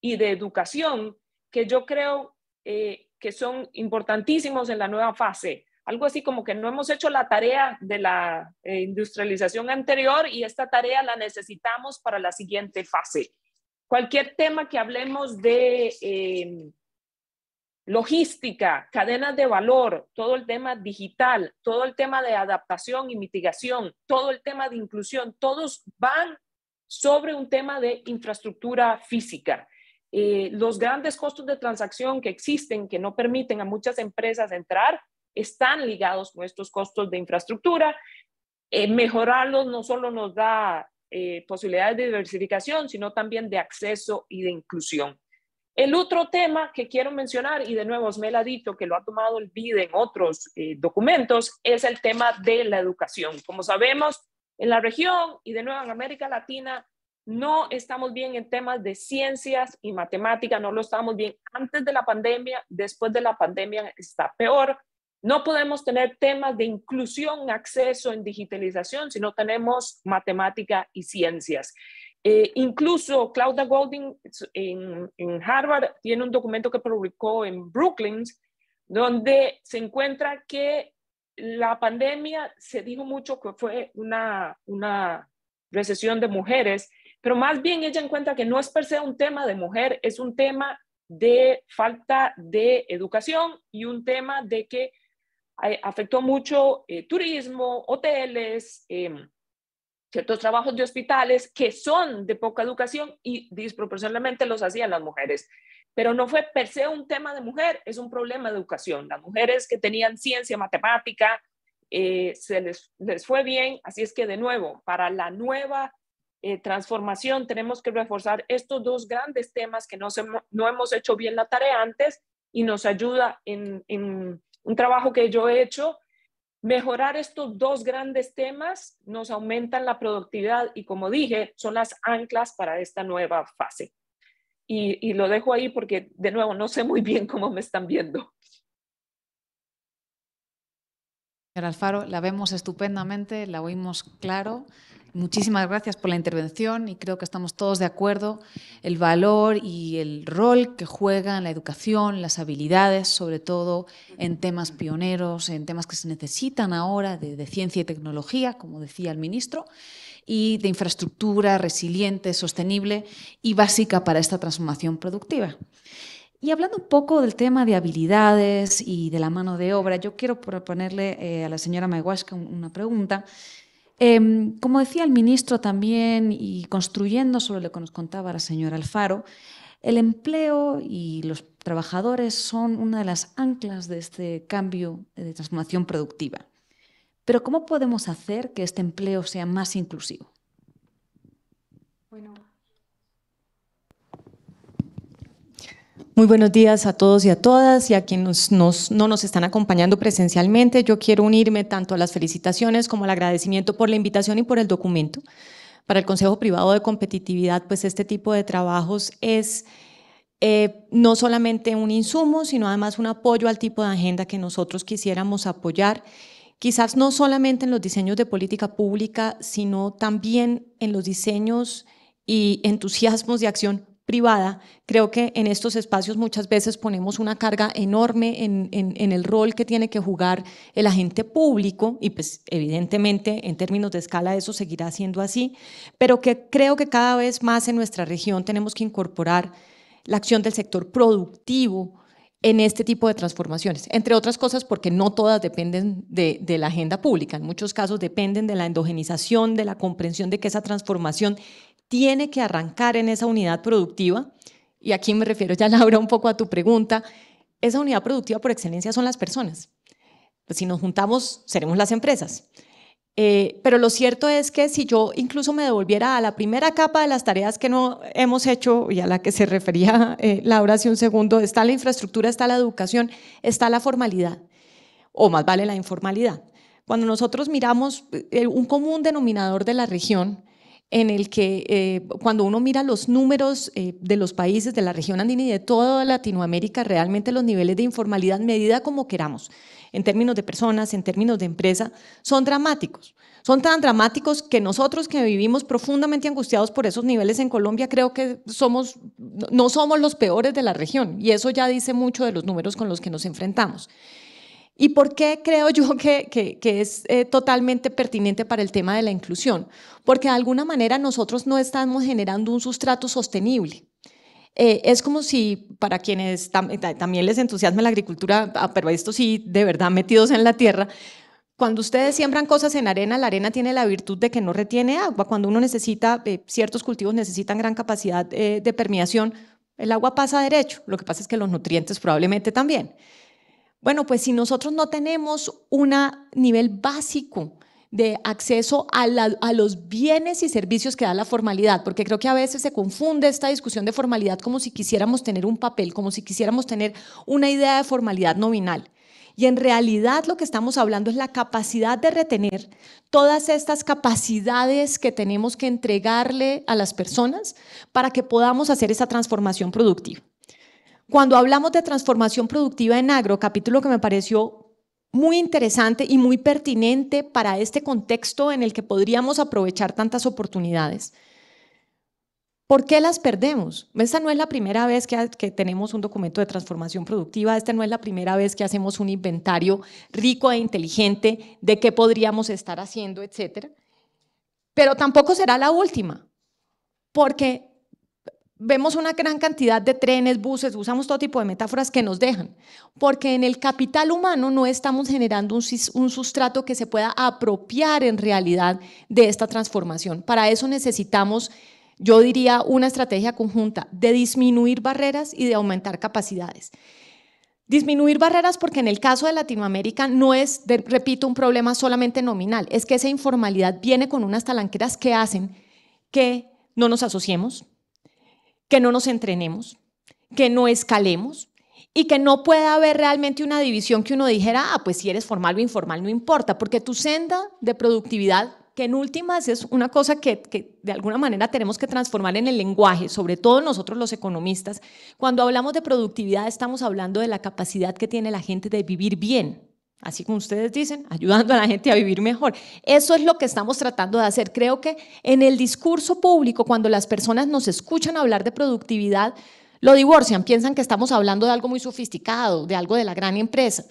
y de educación, que yo creo eh, que son importantísimos en la nueva fase algo así como que no hemos hecho la tarea de la eh, industrialización anterior y esta tarea la necesitamos para la siguiente fase. Cualquier tema que hablemos de em, logística, cadenas de valor, todo el tema digital, todo el tema de adaptación y mitigación, todo el tema de inclusión, todos van sobre un tema de infraestructura física. Eh, los grandes costos de transacción que existen, que no permiten a muchas empresas entrar, están ligados con estos costos de infraestructura. Eh, mejorarlos no solo nos da eh, posibilidades de diversificación, sino también de acceso y de inclusión. El otro tema que quiero mencionar, y de nuevo Osmel ha dicho que lo ha tomado el BID en otros eh, documentos, es el tema de la educación. Como sabemos, en la región y de nuevo en América Latina, no estamos bien en temas de ciencias y matemáticas, no lo estamos bien antes de la pandemia, después de la pandemia está peor. No podemos tener temas de inclusión, acceso en digitalización si no tenemos matemática y ciencias. Eh, incluso Claudia Golding en, Harvard tiene un documento que publicó en Brooklyn, donde se encuentra que la pandemia se dijo mucho que fue una, una recesión de mujeres, pero más bien ella encuentra que no es per se un tema de mujer, es un tema de falta de educación y un tema de que afectó mucho eh, turismo, hoteles, em, ciertos trabajos de hospitales que son de poca educación y disproporcionalmente los hacían las mujeres. Pero no fue per se un tema de mujer, es un problema de educación. Las mujeres que tenían ciencia, matemática, eh, se les, fue bien. Así es que de nuevo, para la nueva eh, transformación tenemos que reforzar estos dos grandes temas que no, no hemos hecho bien la tarea antes y nos ayuda en un trabajo que yo he hecho, mejorar estos dos grandes temas nos aumentan la productividad y como dije, son las anclas para esta nueva fase. Y, lo dejo ahí porque, de nuevo, no sé muy bien cómo me están viendo. el Alfaro, la vemos estupendamente, la oímos claro. Muchísimas gracias por la intervención y creo que estamos todos de acuerdo el valor y el rol que juegan la educación, las habilidades, sobre todo en temas pioneros, en temas que se necesitan ahora de, ciencia y tecnología, como decía el ministro, y de infraestructura resiliente, sostenible y básica para esta transformación productiva. Y hablando un poco del tema de habilidades y de la mano de obra, yo quiero proponerle eh, a la señora Mayhuasca una pregunta Em, como decía el ministro también, y construyendo sobre lo que nos contaba la señora Alfaro, el empleo y los trabajadores son una de las anclas de este cambio de transformación productiva. Pero ¿cómo podemos hacer que este empleo sea más inclusivo? Bueno, Muy buenos días a todos y a todas y a quienes no nos están acompañando presencialmente. Yo quiero unirme tanto a las felicitaciones como al agradecimiento por la invitación y por el documento. Para el Consejo Privado de Competitividad, pues este tipo de trabajos es eh, no solamente un insumo, sino además un apoyo al tipo de agenda que nosotros quisiéramos apoyar quizás no solamente en los diseños de política pública, sino también en los diseños y entusiasmos de acción privada, creo que en estos espacios muchas veces ponemos una carga enorme en, el rol que tiene que jugar el agente público y pues evidentemente en términos de escala eso seguirá siendo así, pero que creo que cada vez más en nuestra región tenemos que incorporar la acción del sector productivo en este tipo de transformaciones, entre otras cosas porque no todas dependen de, de la agenda pública, en muchos casos dependen de la endogenización, de la comprensión de que esa transformación tiene que arrancar en esa unidad productiva, y aquí me refiero ya, Laura, un poco a tu pregunta, esa unidad productiva por excelencia son las personas. Pues, si nos juntamos, seremos las empresas. Eh, pero lo cierto es que si yo incluso me devolviera a la primera capa de las tareas que no hemos hecho y a la que se refería eh, Laura hace un segundo, está la infraestructura, está la educación, está la formalidad, o más vale la informalidad. Cuando nosotros miramos eh, un común denominador de la región, en el que eh, cuando uno mira los números eh, de los países de la región andina y de toda Latinoamérica, realmente los niveles de informalidad, medida como queramos, en términos de personas, en términos de empresa, son dramáticos. Son tan dramáticos que nosotros que vivimos profundamente angustiados por esos niveles en Colombia, creo que somos, no somos los peores de la región. Y eso ya dice mucho de los números con los que nos enfrentamos. ¿Y por qué creo yo que, es eh, totalmente pertinente para el tema de la inclusión? Porque de alguna manera nosotros no estamos generando un sustrato sostenible. Eh, es como si para quienes eh, también les entusiasma la agricultura, ah, pero esto sí, de verdad metidos en la tierra, cuando ustedes siembran cosas en arena, la arena tiene la virtud de que no retiene agua. Cuando uno necesita, ciertos cultivos necesitan gran capacidad de permeación, el agua pasa derecho. Lo que pasa es que los nutrientes probablemente también. Bueno, pues si nosotros no tenemos un nivel básico de acceso a, los bienes y servicios que da la formalidad, porque creo que a veces se confunde esta discusión de formalidad como si quisiéramos tener un papel, como si quisiéramos tener una idea de formalidad nominal. Y en realidad lo que estamos hablando es la capacidad de retener todas estas capacidades que tenemos que entregarle a las personas para que podamos hacer esa transformación productiva. Cuando hablamos de transformación productiva en agro, capítulo que me pareció muy interesante y muy pertinente para este contexto en el que podríamos aprovechar tantas oportunidades. ¿Por qué las perdemos? Esta no es la primera vez que, tenemos un documento de transformación productiva, esta no es la primera vez que hacemos un inventario rico e inteligente de qué podríamos estar haciendo, etc. Pero tampoco será la última, porque vemos una gran cantidad de trenes, buses, usamos todo tipo de metáforas que nos dejan, porque en el capital humano no estamos generando un, sustrato que se pueda apropiar en realidad de esta transformación. Para eso necesitamos, yo diría, una estrategia conjunta de disminuir barreras y de aumentar capacidades. Disminuir barreras porque en el caso de Latinoamérica no es, repito, un problema solamente nominal, es que esa informalidad viene con unas talanqueras que hacen que no nos asociemos, que no nos entrenemos, que no escalemos y que no pueda haber realmente una división que uno dijera, ah, pues si eres formal o informal, no importa, porque tu senda de productividad que en últimas es una cosa que, que, de alguna manera tenemos que transformar en el lenguaje, sobre todo nosotros los economistas. Cuando hablamos de productividad estamos hablando de la capacidad que tiene la gente de vivir bien, así como ustedes dicen, ayudando a la gente a vivir mejor. Eso es lo que estamos tratando de hacer. Creo que en el discurso público, cuando las personas nos escuchan hablar de productividad, lo divorcian, piensan que estamos hablando de algo muy sofisticado, de algo de la gran empresa.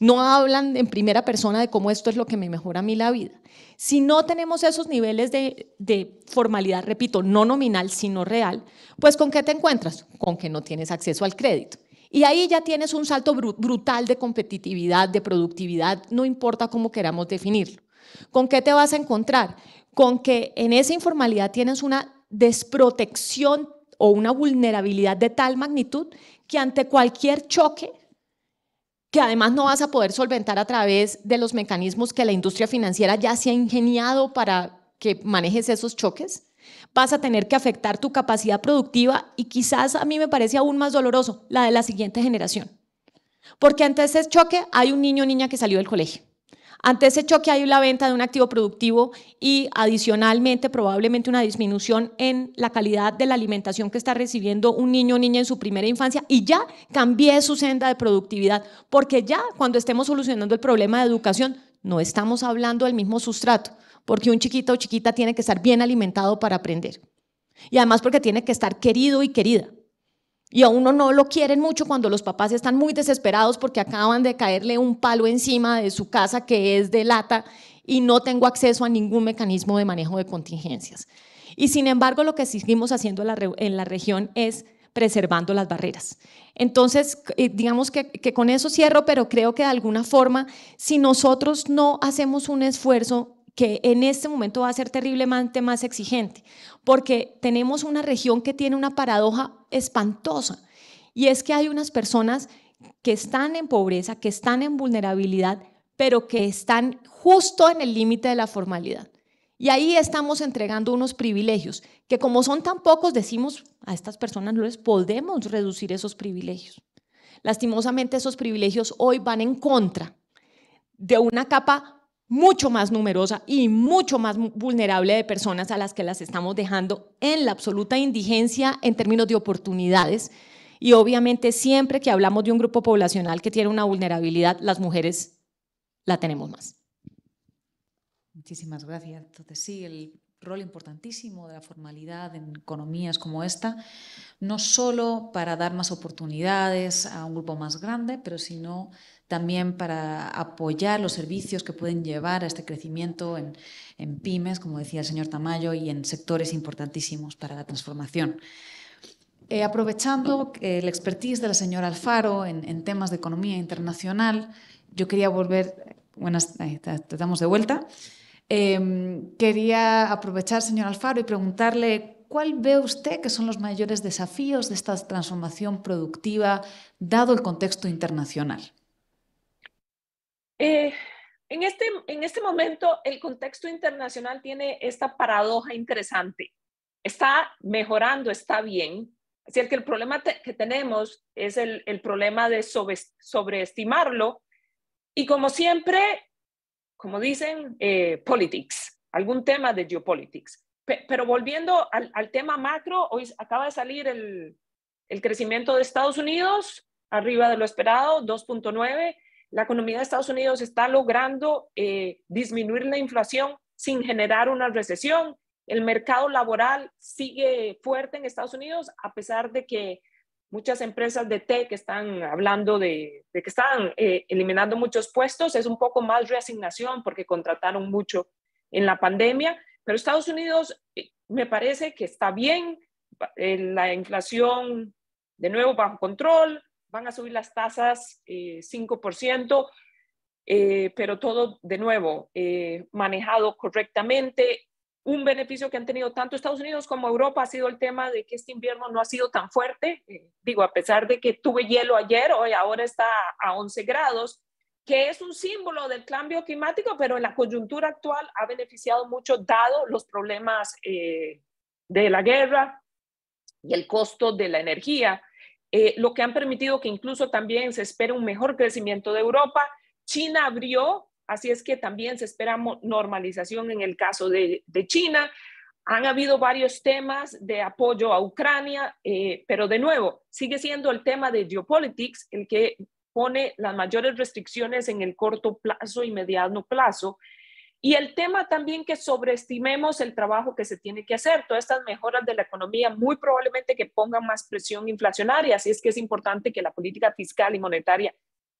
No hablan en primera persona de cómo esto es lo que me mejora a mí la vida. Si no tenemos esos niveles de, formalidad, repito, no nominal, sino real, pues ¿con qué te encuentras? Con que no tienes acceso al crédito. Y ahí ya tienes un salto brutal de competitividad, de productividad, no importa cómo queramos definirlo. ¿Con qué te vas a encontrar? Con que en esa informalidad tienes una desprotección o una vulnerabilidad de tal magnitud que ante cualquier choque, que además no vas a poder solventar a través de los mecanismos que la industria financiera ya se ha ingeniado para que manejes esos choques, vas a tener que afectar tu capacidad productiva y quizás a mí me parece aún más doloroso, la de la siguiente generación. Porque ante ese choque hay un niño o niña que salió del colegio. Ante ese choque hay la venta de un activo productivo y adicionalmente probablemente una disminución en la calidad de la alimentación que está recibiendo un niño o niña en su primera infancia y ya cambié su senda de productividad porque ya cuando estemos solucionando el problema de educación no estamos hablando del mismo sustrato, porque un chiquito o chiquita tiene que estar bien alimentado para aprender. Y además porque tiene que estar querido y querida. Y a uno no lo quieren mucho cuando los papás están muy desesperados porque acaban de caerle un palo encima de su casa que es de lata y no tengo acceso a ningún mecanismo de manejo de contingencias. Y sin embargo, lo que seguimos haciendo en la, región es preservando las barreras. Entonces, eh, digamos que con eso cierro, pero creo que de alguna forma, si nosotros no hacemos un esfuerzo que en este momento va a ser terriblemente más exigente, porque tenemos una región que tiene una paradoja espantosa, y es que hay unas personas que están en pobreza, que están en vulnerabilidad, pero que están justo en el límite de la formalidad. Y ahí estamos entregando unos privilegios, que como son tan pocos, decimos, a estas personas no les podemos reducir esos privilegios. Lastimosamente esos privilegios hoy van en contra de una capa mucho más numerosa y mucho más vulnerable de personas a las que las estamos dejando en la absoluta indigencia en términos de oportunidades. Y obviamente siempre que hablamos de un grupo poblacional que tiene una vulnerabilidad, las mujeres la tenemos más. Muchísimas gracias. Entonces sí, el rol importantísimo de la formalidad en economías como esta, no solo para dar más oportunidades a un grupo más grande, pero sino también para apoyar los servicios que pueden llevar a este crecimiento en, pymes, como decía el señor Tamayo, y en sectores importantísimos para la transformación. Eh, aprovechando el eh, expertise de la señora Alfaro en, temas de economía internacional, yo quería volver, buenas, te damos de vuelta, em, quería aprovechar, señor Alfaro, y preguntarle cuál ve usted que son los mayores desafíos de esta transformación productiva dado el contexto internacional. Eh, en, este, en este momento, el contexto internacional tiene esta paradoja interesante. Está mejorando, está bien. Es decir, que el problema que tenemos es el, problema de sobreestimarlo. Y como siempre, como dicen, eh, politics, algún tema de geopolitics. pero volviendo al, tema macro, hoy acaba de salir el crecimiento de Estados Unidos, arriba de lo esperado, 2.9 la economía de Estados Unidos está logrando eh, disminuir la inflación sin generar una recesión. El mercado laboral sigue fuerte en Estados Unidos, a pesar de que muchas empresas de tech están hablando de, que están eh, eliminando muchos puestos. Es un poco más reasignación porque contrataron mucho en la pandemia. Pero Estados Unidos eh, me parece que está bien, la inflación de nuevo bajo control, van a subir las tasas 5%, eh, eh, pero todo de nuevo eh, manejado correctamente. Un beneficio que han tenido tanto Estados Unidos como Europa ha sido el tema de que este invierno no ha sido tan fuerte. digo, a pesar de que tuve hielo ayer, hoy ahora está a 11 grados, que es un símbolo del cambio climático, pero en la coyuntura actual ha beneficiado mucho dado los problemas de la guerra y el costo de la energía. Eh, lo que han permitido que incluso también se espere un mejor crecimiento de Europa. China abrió, así es que también se espera normalización en el caso de, China. Han habido varios temas de apoyo a Ucrania, eh, pero de nuevo, sigue siendo el tema de geopolitics el que pone las mayores restricciones en el corto plazo y mediano plazo y el tema también que sobreestimemos el trabajo que se tiene que hacer, todas estas mejoras de la economía muy probablemente que pongan más presión inflacionaria, así es que es importante que la política fiscal y monetaria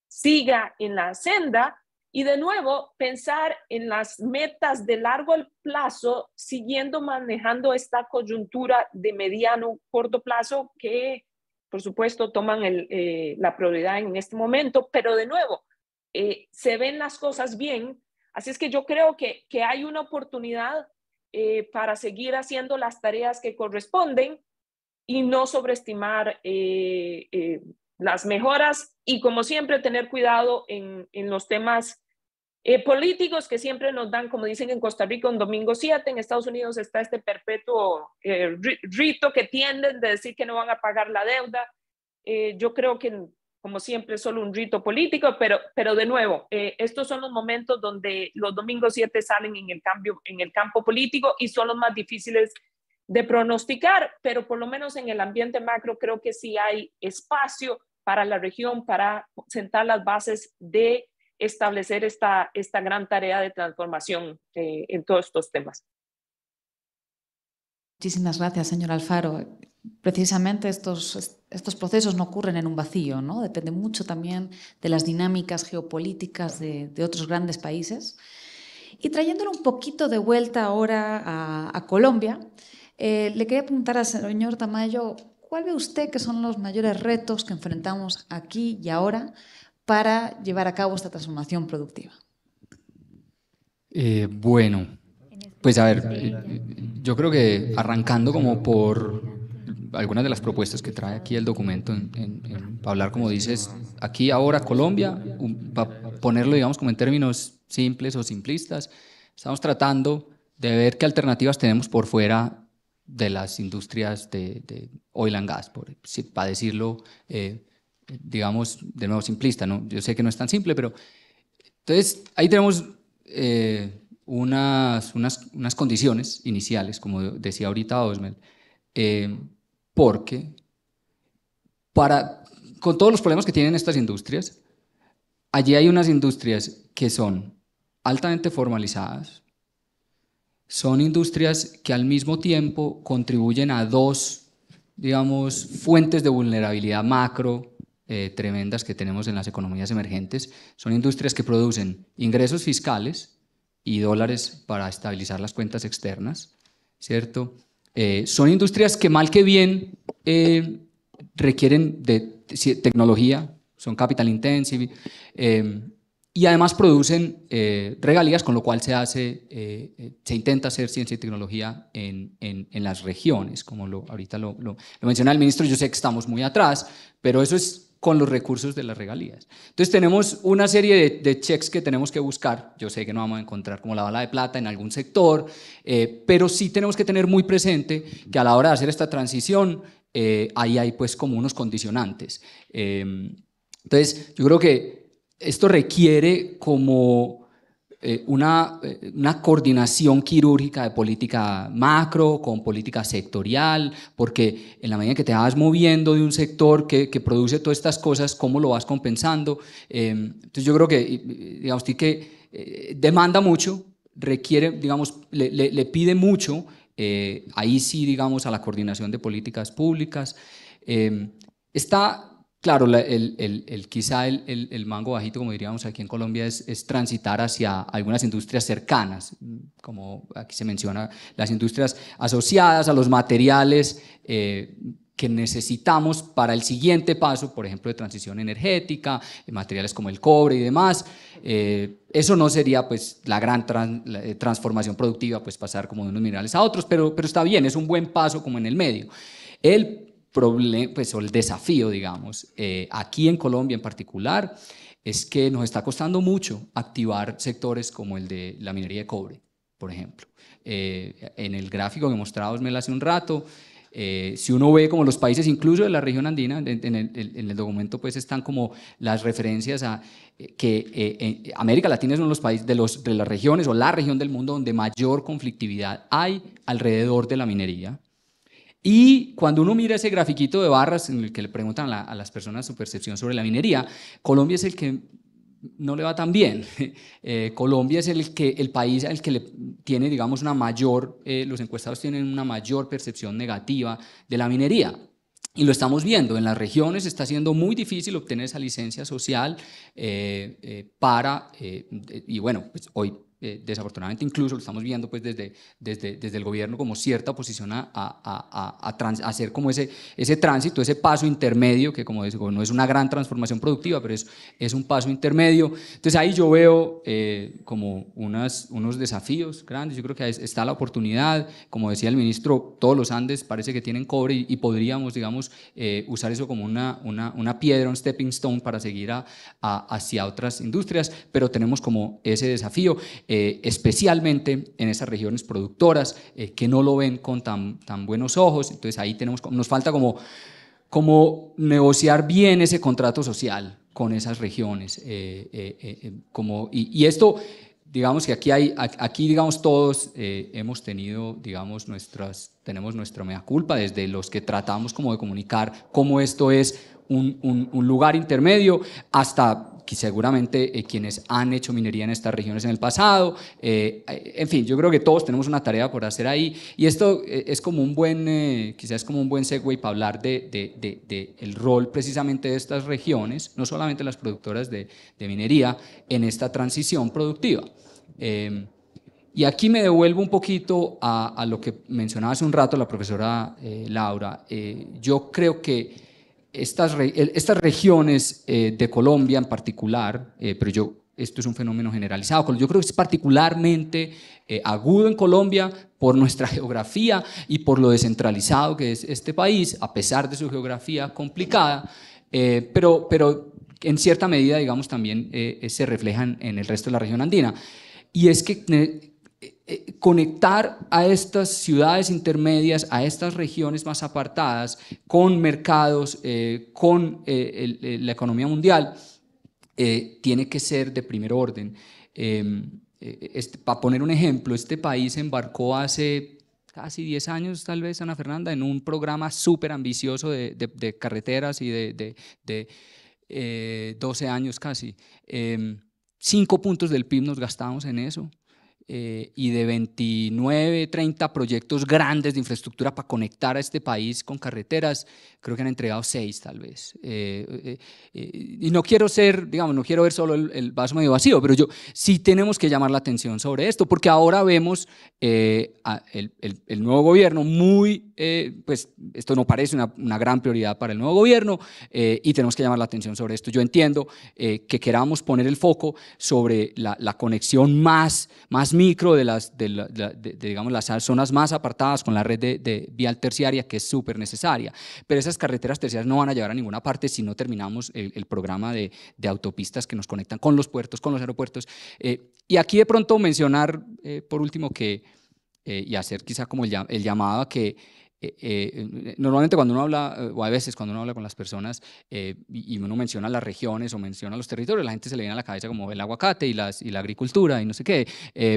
siga en la senda y de nuevo pensar en las metas de largo plazo siguiendo manejando esta coyuntura de mediano corto plazo que por supuesto toman el, eh, la prioridad en este momento, pero de nuevo eh, se ven las cosas bien Así es que yo creo que, hay una oportunidad eh, para seguir haciendo las tareas que corresponden y no sobreestimar eh, eh, las mejoras y como siempre tener cuidado en, en los temas políticos que siempre nos dan, como dicen en Costa Rica, un domingo 7, en Estados Unidos está este perpetuo rito que tienden de decir que no van a pagar la deuda. yo creo que como siempre, solo un rito político, pero, pero de nuevo, eh, estos son los momentos donde los domingos 7 salen en el, cambio, en el campo político y son los más difíciles de pronosticar, pero por lo menos en el ambiente macro creo que sí hay espacio para la región para sentar las bases de establecer esta, esta gran tarea de transformación eh, en todos estos temas. Muchísimas gracias, señor Alfaro. Precisamente estos, estos procesos no ocurren en un vacío, ¿no? Depende mucho también de las dinámicas geopolíticas de, otros grandes países. Y trayéndolo un poquito de vuelta ahora a, Colombia, eh, le quería preguntar al señor Tamayo, ¿cuál ve usted que son los mayores retos que enfrentamos aquí y ahora para llevar a cabo esta transformación productiva? Eh, bueno, pues a ver, yo creo que arrancando como por algunas de las propuestas que trae aquí el documento, en, para hablar, como dices, aquí ahora Colombia, para ponerlo, digamos, como en términos simples o simplistas, estamos tratando de ver qué alternativas tenemos por fuera de las industrias de, oil and gas, por, para decirlo, eh, digamos, de nuevo simplista, ¿no? Yo sé que no es tan simple, pero entonces ahí tenemos... Eh, unas, unas, unas condiciones iniciales, como decía ahorita Osmel, eh, porque para, con todos los problemas que tienen estas industrias, allí hay unas industrias que son altamente formalizadas, son industrias que al mismo tiempo contribuyen a dos, digamos, fuentes de vulnerabilidad macro eh, tremendas que tenemos en las economías emergentes. Son industrias que producen ingresos fiscales y dólares para estabilizar las cuentas externas, ¿cierto? Eh, son industrias que mal que bien eh, requieren de tecnología, son capital intensive, eh, y además producen regalías, con lo cual se hace, se intenta hacer ciencia y tecnología en, en, las regiones, como lo, ahorita lo, lo, lo menciona el ministro, yo sé que estamos muy atrás, pero eso es con los recursos de las regalías. Entonces tenemos una serie de, de checks que tenemos que buscar, yo sé que no vamos a encontrar como la bala de plata en algún sector, eh, pero sí tenemos que tener muy presente que a la hora de hacer esta transición, eh, ahí hay pues como unos condicionantes. Eh, entonces yo creo que esto requiere como eh, eh, una, coordinación quirúrgica de política macro con política sectorial, porque en la medida que te vas moviendo de un sector que, produce todas estas cosas, ¿cómo lo vas compensando? Eh, entonces yo creo que, digamos, que demanda mucho, requiere, digamos, le, le pide mucho, ahí sí, digamos, a la coordinación de políticas públicas. está Claro, el, quizá el, mango bajito, como diríamos aquí en Colombia, es, transitar hacia algunas industrias cercanas, como aquí se menciona, las industrias asociadas a los materiales eh, que necesitamos para el siguiente paso, por ejemplo, de transición energética, eh, materiales como el cobre y demás. Eh, eso no sería pues, la gran transformación productiva, pues pasar como de unos minerales a otros, pero, pero está bien, es un buen paso como en el medio. El pues, o el desafío, digamos, eh, aquí en Colombia en particular, es que nos está costando mucho activar sectores como el de la minería de cobre, por ejemplo. Eh, en el gráfico que mostraba Osmel hace un rato, eh, si uno ve como los países, incluso de la región andina, en, el, documento pues están como las referencias a que América Latina es uno de los países de, los, de las regiones o la región del mundo donde mayor conflictividad hay alrededor de la minería. Y cuando uno mira ese grafiquito de barras en el que le preguntan a, las personas su percepción sobre la minería, Colombia es el que no le va tan bien. Eh, Colombia es el, que, el país al que le tiene, digamos, una mayor, eh, los encuestados tienen una mayor percepción negativa de la minería. Y lo estamos viendo, en las regiones está siendo muy difícil obtener esa licencia social eh, para, y bueno, pues hoy eh, desafortunadamente incluso lo estamos viendo pues desde, desde, el gobierno como cierta posición a, a, a, hacer como ese, ese tránsito, ese paso intermedio, que como digo, no es una gran transformación productiva, pero es, es un paso intermedio. Entonces ahí yo veo eh, como unas, unos desafíos grandes, yo creo que está la oportunidad, como decía el ministro, todos los Andes parece que tienen cobre y, podríamos, digamos, eh, usar eso como una, una, una, piedra, un stepping stone para seguir hacia otras industrias, pero tenemos como ese desafío eh, especialmente en esas regiones productoras eh, que no lo ven con tan, tan buenos ojos. Entonces ahí tenemos, nos falta como, como negociar bien ese contrato social con esas regiones. Eh, como, y, esto digamos que aquí hay, aquí digamos todos hemos tenido, digamos nuestras, tenemos nuestra mea culpa desde los que tratamos como de comunicar cómo esto es un lugar intermedio hasta que seguramente eh, quienes han hecho minería en estas regiones en el pasado. Eh, eh, en fin, yo creo que todos tenemos una tarea por hacer ahí y esto es como un buen, quizás como un buen segue para hablar de, rol precisamente de estas regiones, no solamente las productoras de, minería, en esta transición productiva. Em, y aquí me devuelvo un poquito a, lo que mencionaba hace un rato la profesora Laura. yo creo que estas, estas regiones eh, de Colombia en particular, eh, pero yo, esto es un fenómeno generalizado, yo creo que es particularmente eh, agudo en Colombia por nuestra geografía y por lo descentralizado que es este país, a pesar de su geografía complicada, pero, pero en cierta medida, digamos, también se reflejan en el resto de la región andina. Y es que eh, conectar a estas ciudades intermedias, a estas regiones más apartadas, con mercados, eh, con eh, la economía mundial, tiene que ser de primer orden. Em, este, para poner un ejemplo, este país embarcó hace casi 10 años, tal vez, Ana Fernanda, en un programa súper ambicioso de, carreteras y de, 12 años casi. Em, cinco puntos del PIB nos gastamos en eso. Eh, y de 29, 30 proyectos grandes de infraestructura para conectar a este país con carreteras, creo que han entregado seis tal vez. Eh, eh, y no quiero ser, digamos, no quiero ver solo el, vaso medio vacío, pero yo sí tenemos que llamar la atención sobre esto, porque ahora vemos el, nuevo gobierno muy, pues esto no parece una, gran prioridad para el nuevo gobierno y tenemos que llamar la atención sobre esto. Yo entiendo que queramos poner el foco sobre la, la conexión más, más micro, de las, digamos, las zonas más apartadas con la red de, vial terciaria, que es súper necesaria. Pero esas carreteras terciarias no van a llegar a ninguna parte si no terminamos el, programa de, autopistas que nos conectan con los puertos, con los aeropuertos. Eh, y aquí de pronto mencionar, eh, por último, que, eh, y hacer quizá como el llamado a que eh, eh, normalmente cuando uno habla, eh, o a veces cuando uno habla con las personas y, uno menciona las regiones o menciona los territorios, la gente se le viene a la cabeza como el aguacate y, la agricultura y no sé qué,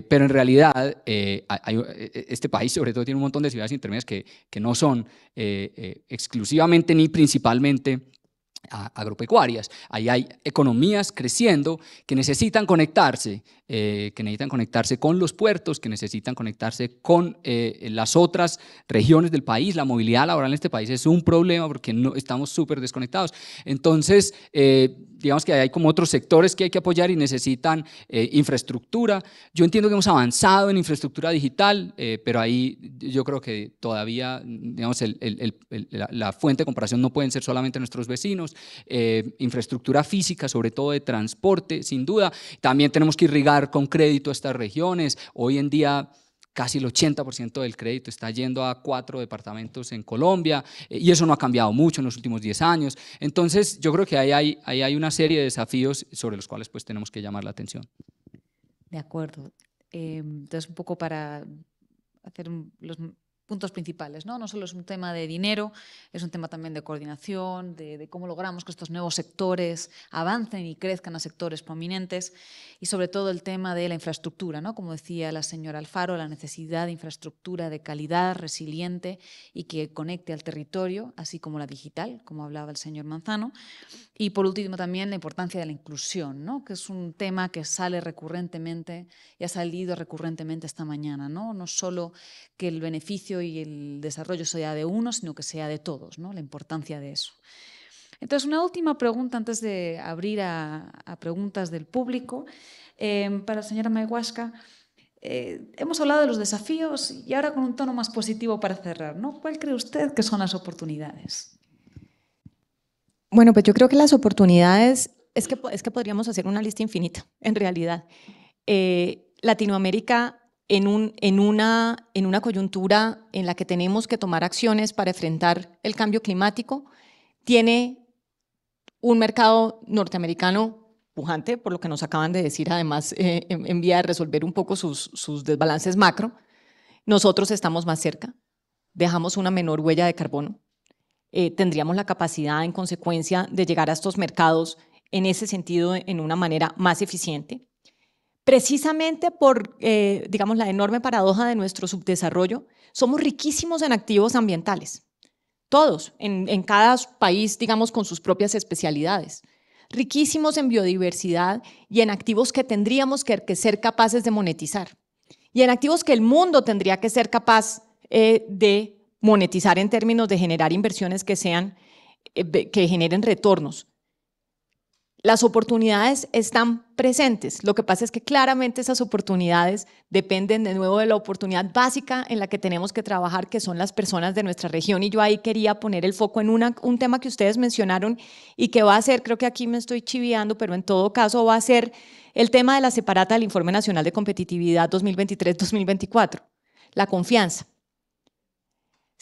pero en realidad este país sobre todo tiene un montón de ciudades intermedias que, que no son exclusivamente ni principalmente agropecuarias. Ahí hay economías creciendo que necesitan conectarse eh, que necesitan conectarse con los puertos, que necesitan conectarse con eh, las otras regiones del país. La movilidad laboral en este país es un problema porque no, estamos súper desconectados. Entonces, eh, digamos que hay como otros sectores que hay que apoyar y necesitan infraestructura. Yo entiendo que hemos avanzado en infraestructura digital, pero ahí yo creo que todavía, digamos, la, fuente de comparación no pueden ser solamente nuestros vecinos. infraestructura física, sobre todo de transporte, sin duda. También tenemos que irrigar con crédito a estas regiones. Hoy en día casi el 80% del crédito está yendo a cuatro departamentos en Colombia eh, y eso no ha cambiado mucho en los últimos 10 años. Entonces yo creo que ahí hay, hay una serie de desafíos sobre los cuales pues tenemos que llamar la atención. De acuerdo. Em, entonces un poco para hacer los puntos principales. ¿no? no solo es un tema de dinero, es un tema también de coordinación, de, cómo logramos que estos nuevos sectores avancen y crezcan a sectores prominentes y sobre todo el tema de la infraestructura. ¿no? Como decía la señora Alfaro, la necesidad de infraestructura de calidad, resiliente y que conecte al territorio, así como la digital, como hablaba el señor Manzano. Y por último también la importancia de la inclusión, ¿no? que es un tema que sale recurrentemente y ha salido recurrentemente esta mañana. No, no solo que el beneficio y el desarrollo sea de uno, sino que sea de todos, ¿no? la importancia de eso. Entonces, una última pregunta antes de abrir a, preguntas del público em, para la señora Mayhuasca, eh, hemos hablado de los desafíos y ahora con un tono más positivo para cerrar, ¿Cuál cree usted que son las oportunidades? Bueno, pues yo creo que las oportunidades es que, es que podríamos hacer una lista infinita, en realidad. Eh, Latinoamérica en, una, coyuntura en la que tenemos que tomar acciones para enfrentar el cambio climático, tiene un mercado norteamericano pujante, por lo que nos acaban de decir, además, eh, en, vía de resolver un poco sus, desbalances macro. Nosotros estamos más cerca, dejamos una menor huella de carbono, eh, tendríamos la capacidad, en consecuencia, de llegar a estos mercados en ese sentido, en una manera más eficiente. Precisamente por, eh, digamos, la enorme paradoja de nuestro subdesarrollo, somos riquísimos en activos ambientales, todos, en, cada país, digamos, con sus propias especialidades, riquísimos en biodiversidad y en activos que tendríamos que, ser capaces de monetizar y en activos que el mundo tendría que ser capaz eh, de monetizar en términos de generar inversiones que sean, eh, que generen retornos las oportunidades están presentes. Lo que pasa es que claramente esas oportunidades dependen de nuevo de la oportunidad básica en la que tenemos que trabajar, que son las personas de nuestra región. Y yo ahí quería poner el foco en un tema que ustedes mencionaron y que va a ser, creo que aquí me estoy chiviando, pero en todo caso va a ser el tema de la separata del Informe Nacional de Competitividad 2023-2024, la confianza.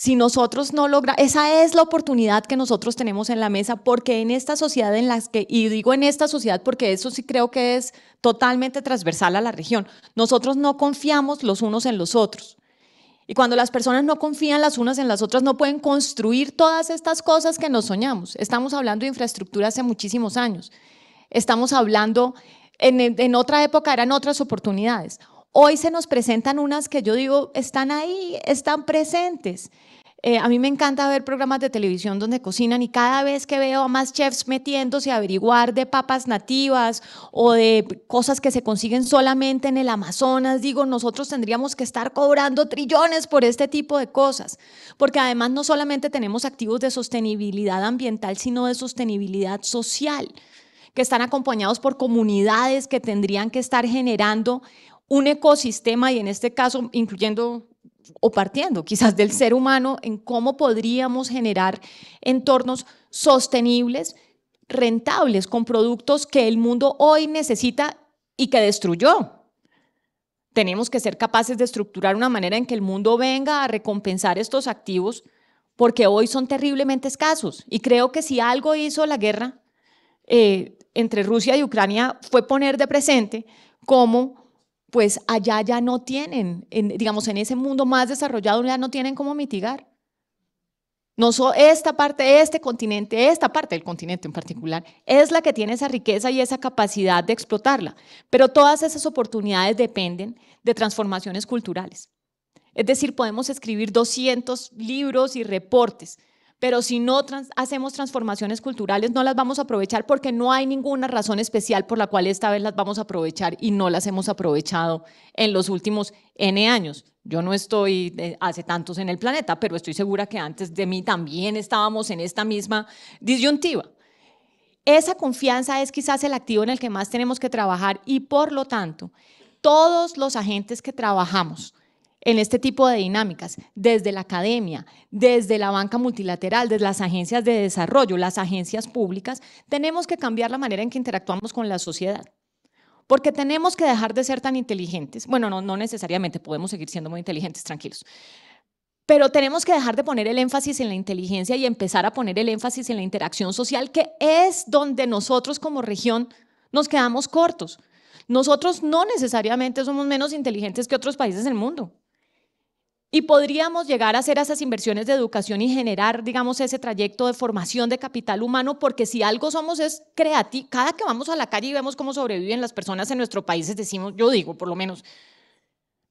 Si nosotros no logramos, esa es la oportunidad que nosotros tenemos en la mesa, porque en esta sociedad en las que, y digo en esta sociedad porque eso sí creo que es totalmente transversal a la región, nosotros no confiamos los unos en los otros. Y cuando las personas no confían las unas en las otras, no pueden construir todas estas cosas que nos soñamos. Estamos hablando de infraestructura hace muchísimos años. Estamos hablando, en, en otra época eran otras oportunidades. Hoy se nos presentan unas que yo digo, están ahí, están presentes. Eh, a mí me encanta ver programas de televisión donde cocinan y cada vez que veo a más chefs metiéndose a averiguar de papas nativas o de cosas que se consiguen solamente en el Amazonas, digo, nosotros tendríamos que estar cobrando trillones por este tipo de cosas, porque además no solamente tenemos activos de sostenibilidad ambiental, sino de sostenibilidad social que están acompañados por comunidades que tendrían que estar generando un ecosistema y en este caso incluyendo o partiendo quizás del ser humano en cómo podríamos generar entornos sostenibles, rentables, con productos que el mundo hoy necesita y que destruyó. Tenemos que ser capaces de estructurar una manera en que el mundo venga a recompensar estos activos porque hoy son terriblemente escasos. Y creo que si algo hizo la guerra eh, entre Rusia y Ucrania fue poner de presente cómo pues allá ya no tienen, digamos, en ese mundo más desarrollado ya no tienen cómo mitigar. No solo esta parte, este continente, esta parte del continente en particular, es la que tiene esa riqueza y esa capacidad de explotarla. Pero todas esas oportunidades dependen de transformaciones culturales. Es decir, podemos escribir 200 libros y reportes, pero si no hacemos transformaciones culturales no las vamos a aprovechar porque no hay ninguna razón especial por la cual esta vez las vamos a aprovechar y no las hemos aprovechado en los últimos N años. Yo no estoy eh, hace tantos en el planeta, pero estoy segura que antes de mí también estábamos en esta misma disyuntiva. Esa confianza es quizás el activo en el que más tenemos que trabajar y por lo tanto, todos los agentes que trabajamos en este tipo de dinámicas, desde la academia, desde la banca multilateral, desde las agencias de desarrollo, las agencias públicas, tenemos que cambiar la manera en que interactuamos con la sociedad. Porque tenemos que dejar de ser tan inteligentes. Bueno, no, no necesariamente, podemos seguir siendo muy inteligentes, tranquilos. Pero tenemos que dejar de poner el énfasis en la inteligencia y empezar a poner el énfasis en la interacción social, que es donde nosotros como región nos quedamos cortos. Nosotros no necesariamente somos menos inteligentes que otros países del mundo. Y podríamos llegar a hacer esas inversiones de educación y generar, digamos, ese trayecto de formación de capital humano, porque si algo somos es creativo. Cada que vamos a la calle y vemos cómo sobreviven las personas en nuestro país, decimos, yo digo, por lo menos,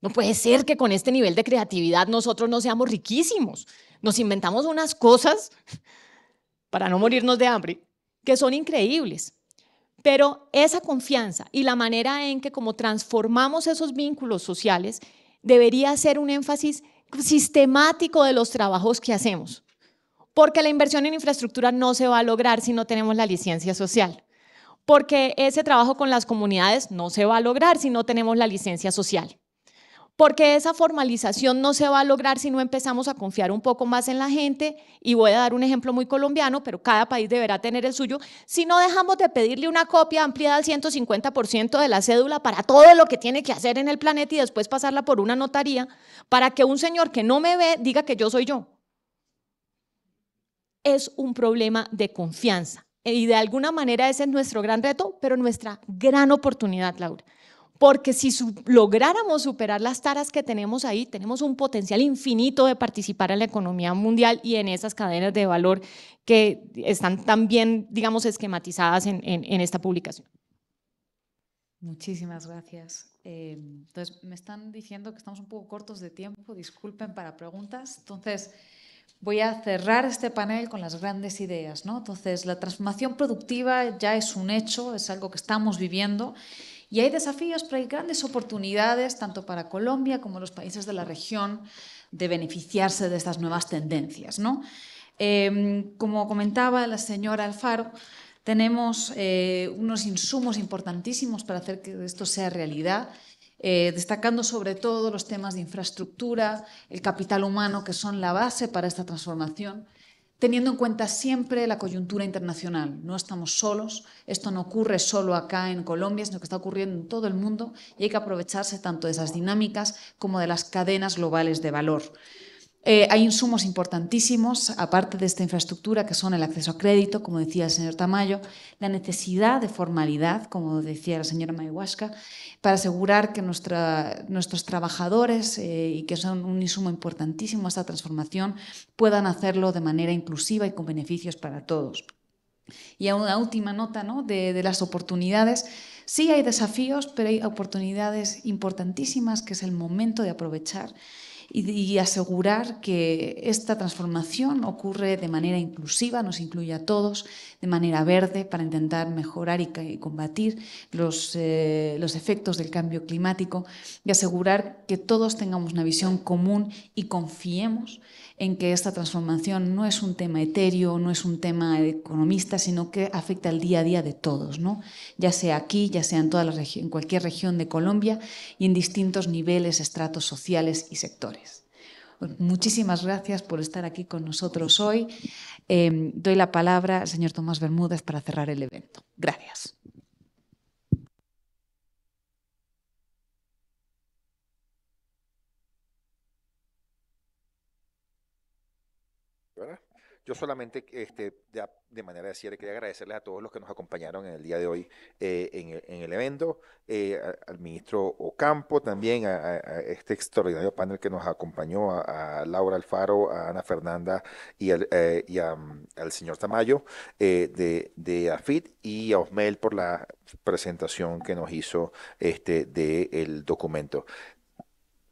no puede ser que con este nivel de creatividad nosotros no seamos riquísimos. Nos inventamos unas cosas para no morirnos de hambre que son increíbles. Pero esa confianza y la manera en que como transformamos esos vínculos sociales debería ser un énfasis sistemático de los trabajos que hacemos, porque la inversión en infraestructura no se va a lograr si no tenemos la licencia social, porque ese trabajo con las comunidades no se va a lograr si no tenemos la licencia social porque esa formalización no se va a lograr si no empezamos a confiar un poco más en la gente, y voy a dar un ejemplo muy colombiano, pero cada país deberá tener el suyo, si no dejamos de pedirle una copia ampliada al 150% de la cédula para todo lo que tiene que hacer en el planeta y después pasarla por una notaría, para que un señor que no me ve diga que yo soy yo. Es un problema de confianza. Y de alguna manera ese es nuestro gran reto, pero nuestra gran oportunidad, Laura porque si lográramos superar las taras que tenemos ahí, tenemos un potencial infinito de participar en la economía mundial y en esas cadenas de valor que están también, digamos, esquematizadas en, esta publicación. Muchísimas gracias. Eh, entonces, me están diciendo que estamos un poco cortos de tiempo, disculpen para preguntas. Entonces, voy a cerrar este panel con las grandes ideas. ¿no? Entonces, la transformación productiva ya es un hecho, es algo que estamos viviendo y hay desafíos, pero hay grandes oportunidades, tanto para Colombia como los países de la región, de beneficiarse de estas nuevas tendencias. ¿no? Em, como comentaba la señora Alfaro, tenemos eh, unos insumos importantísimos para hacer que esto sea realidad. Eh, destacando sobre todo los temas de infraestructura, el capital humano, que son la base para esta transformación, teniendo en cuenta siempre la coyuntura internacional. No estamos solos, esto no ocurre solo acá en Colombia, sino que está ocurriendo en todo el mundo y hay que aprovecharse tanto de esas dinámicas como de las cadenas globales de valor. Eh, hay insumos importantísimos, aparte de esta infraestructura, que son el acceso a crédito, como decía el señor Tamayo, la necesidad de formalidad, como decía la señora Mayhuasca, para asegurar que nuestros trabajadores, eh, y que son un insumo importantísimo a esta transformación, puedan hacerlo de manera inclusiva y con beneficios para todos. Y a una última nota de, las oportunidades. Sí hay desafíos, pero hay oportunidades importantísimas que es el momento de aprovechar y, asegurar que esta transformación ocurre de manera inclusiva, nos incluye a todos, de manera verde, para intentar mejorar y, combatir los, eh, los efectos del cambio climático y asegurar que todos tengamos una visión común y confiemos en que esta transformación no es un tema etéreo, no es un tema economista, sino que afecta al día a día de todos, ¿no? ya sea aquí, ya sea en, toda la en cualquier región de Colombia y en distintos niveles, estratos sociales y sectores. Muchísimas gracias por estar aquí con nosotros hoy. Em, doy la palabra al señor Tomás Bermúdez para cerrar el evento. Gracias. Yo solamente, este, de manera de cierre, quería agradecerles a todos los que nos acompañaron en el día de hoy eh, en, el, evento, eh, al ministro Ocampo, también a, este extraordinario panel que nos acompañó, a, Laura Alfaro, a Ana Fernanda y al, eh, mm, señor Tamayo de, de, AFIT y a Osmel por la presentación que nos hizo este, del documento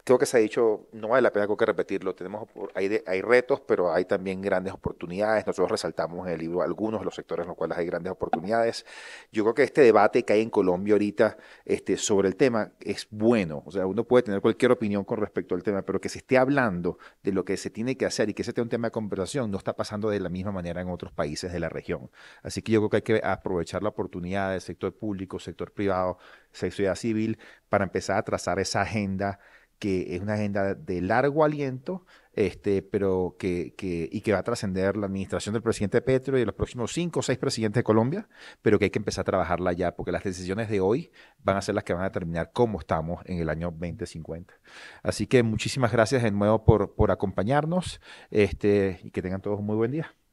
creo que se ha dicho, no vale la pena que repetirlo, tenemos, hay, hay retos, pero hay también grandes oportunidades. Nosotros resaltamos en el libro algunos de los sectores en los cuales hay grandes oportunidades. Yo creo que este debate que hay en Colombia ahorita este, sobre el tema es bueno. O sea, uno puede tener cualquier opinión con respecto al tema, pero que se esté hablando de lo que se tiene que hacer y que ese sea un tema de conversación no está pasando de la misma manera en otros países de la región. Así que yo creo que hay que aprovechar la oportunidad del sector público, sector privado, sociedad civil, para empezar a trazar esa agenda que es una agenda de largo aliento, este, pero que, y que va a trascender la administración del presidente Petro y de los próximos cinco o seis presidentes de Colombia, pero que hay que empezar a trabajarla ya, porque las decisiones de hoy van a ser las que van a determinar cómo estamos en el año 2050. Así que muchísimas gracias de nuevo por, por acompañarnos este, y que tengan todos un muy buen día.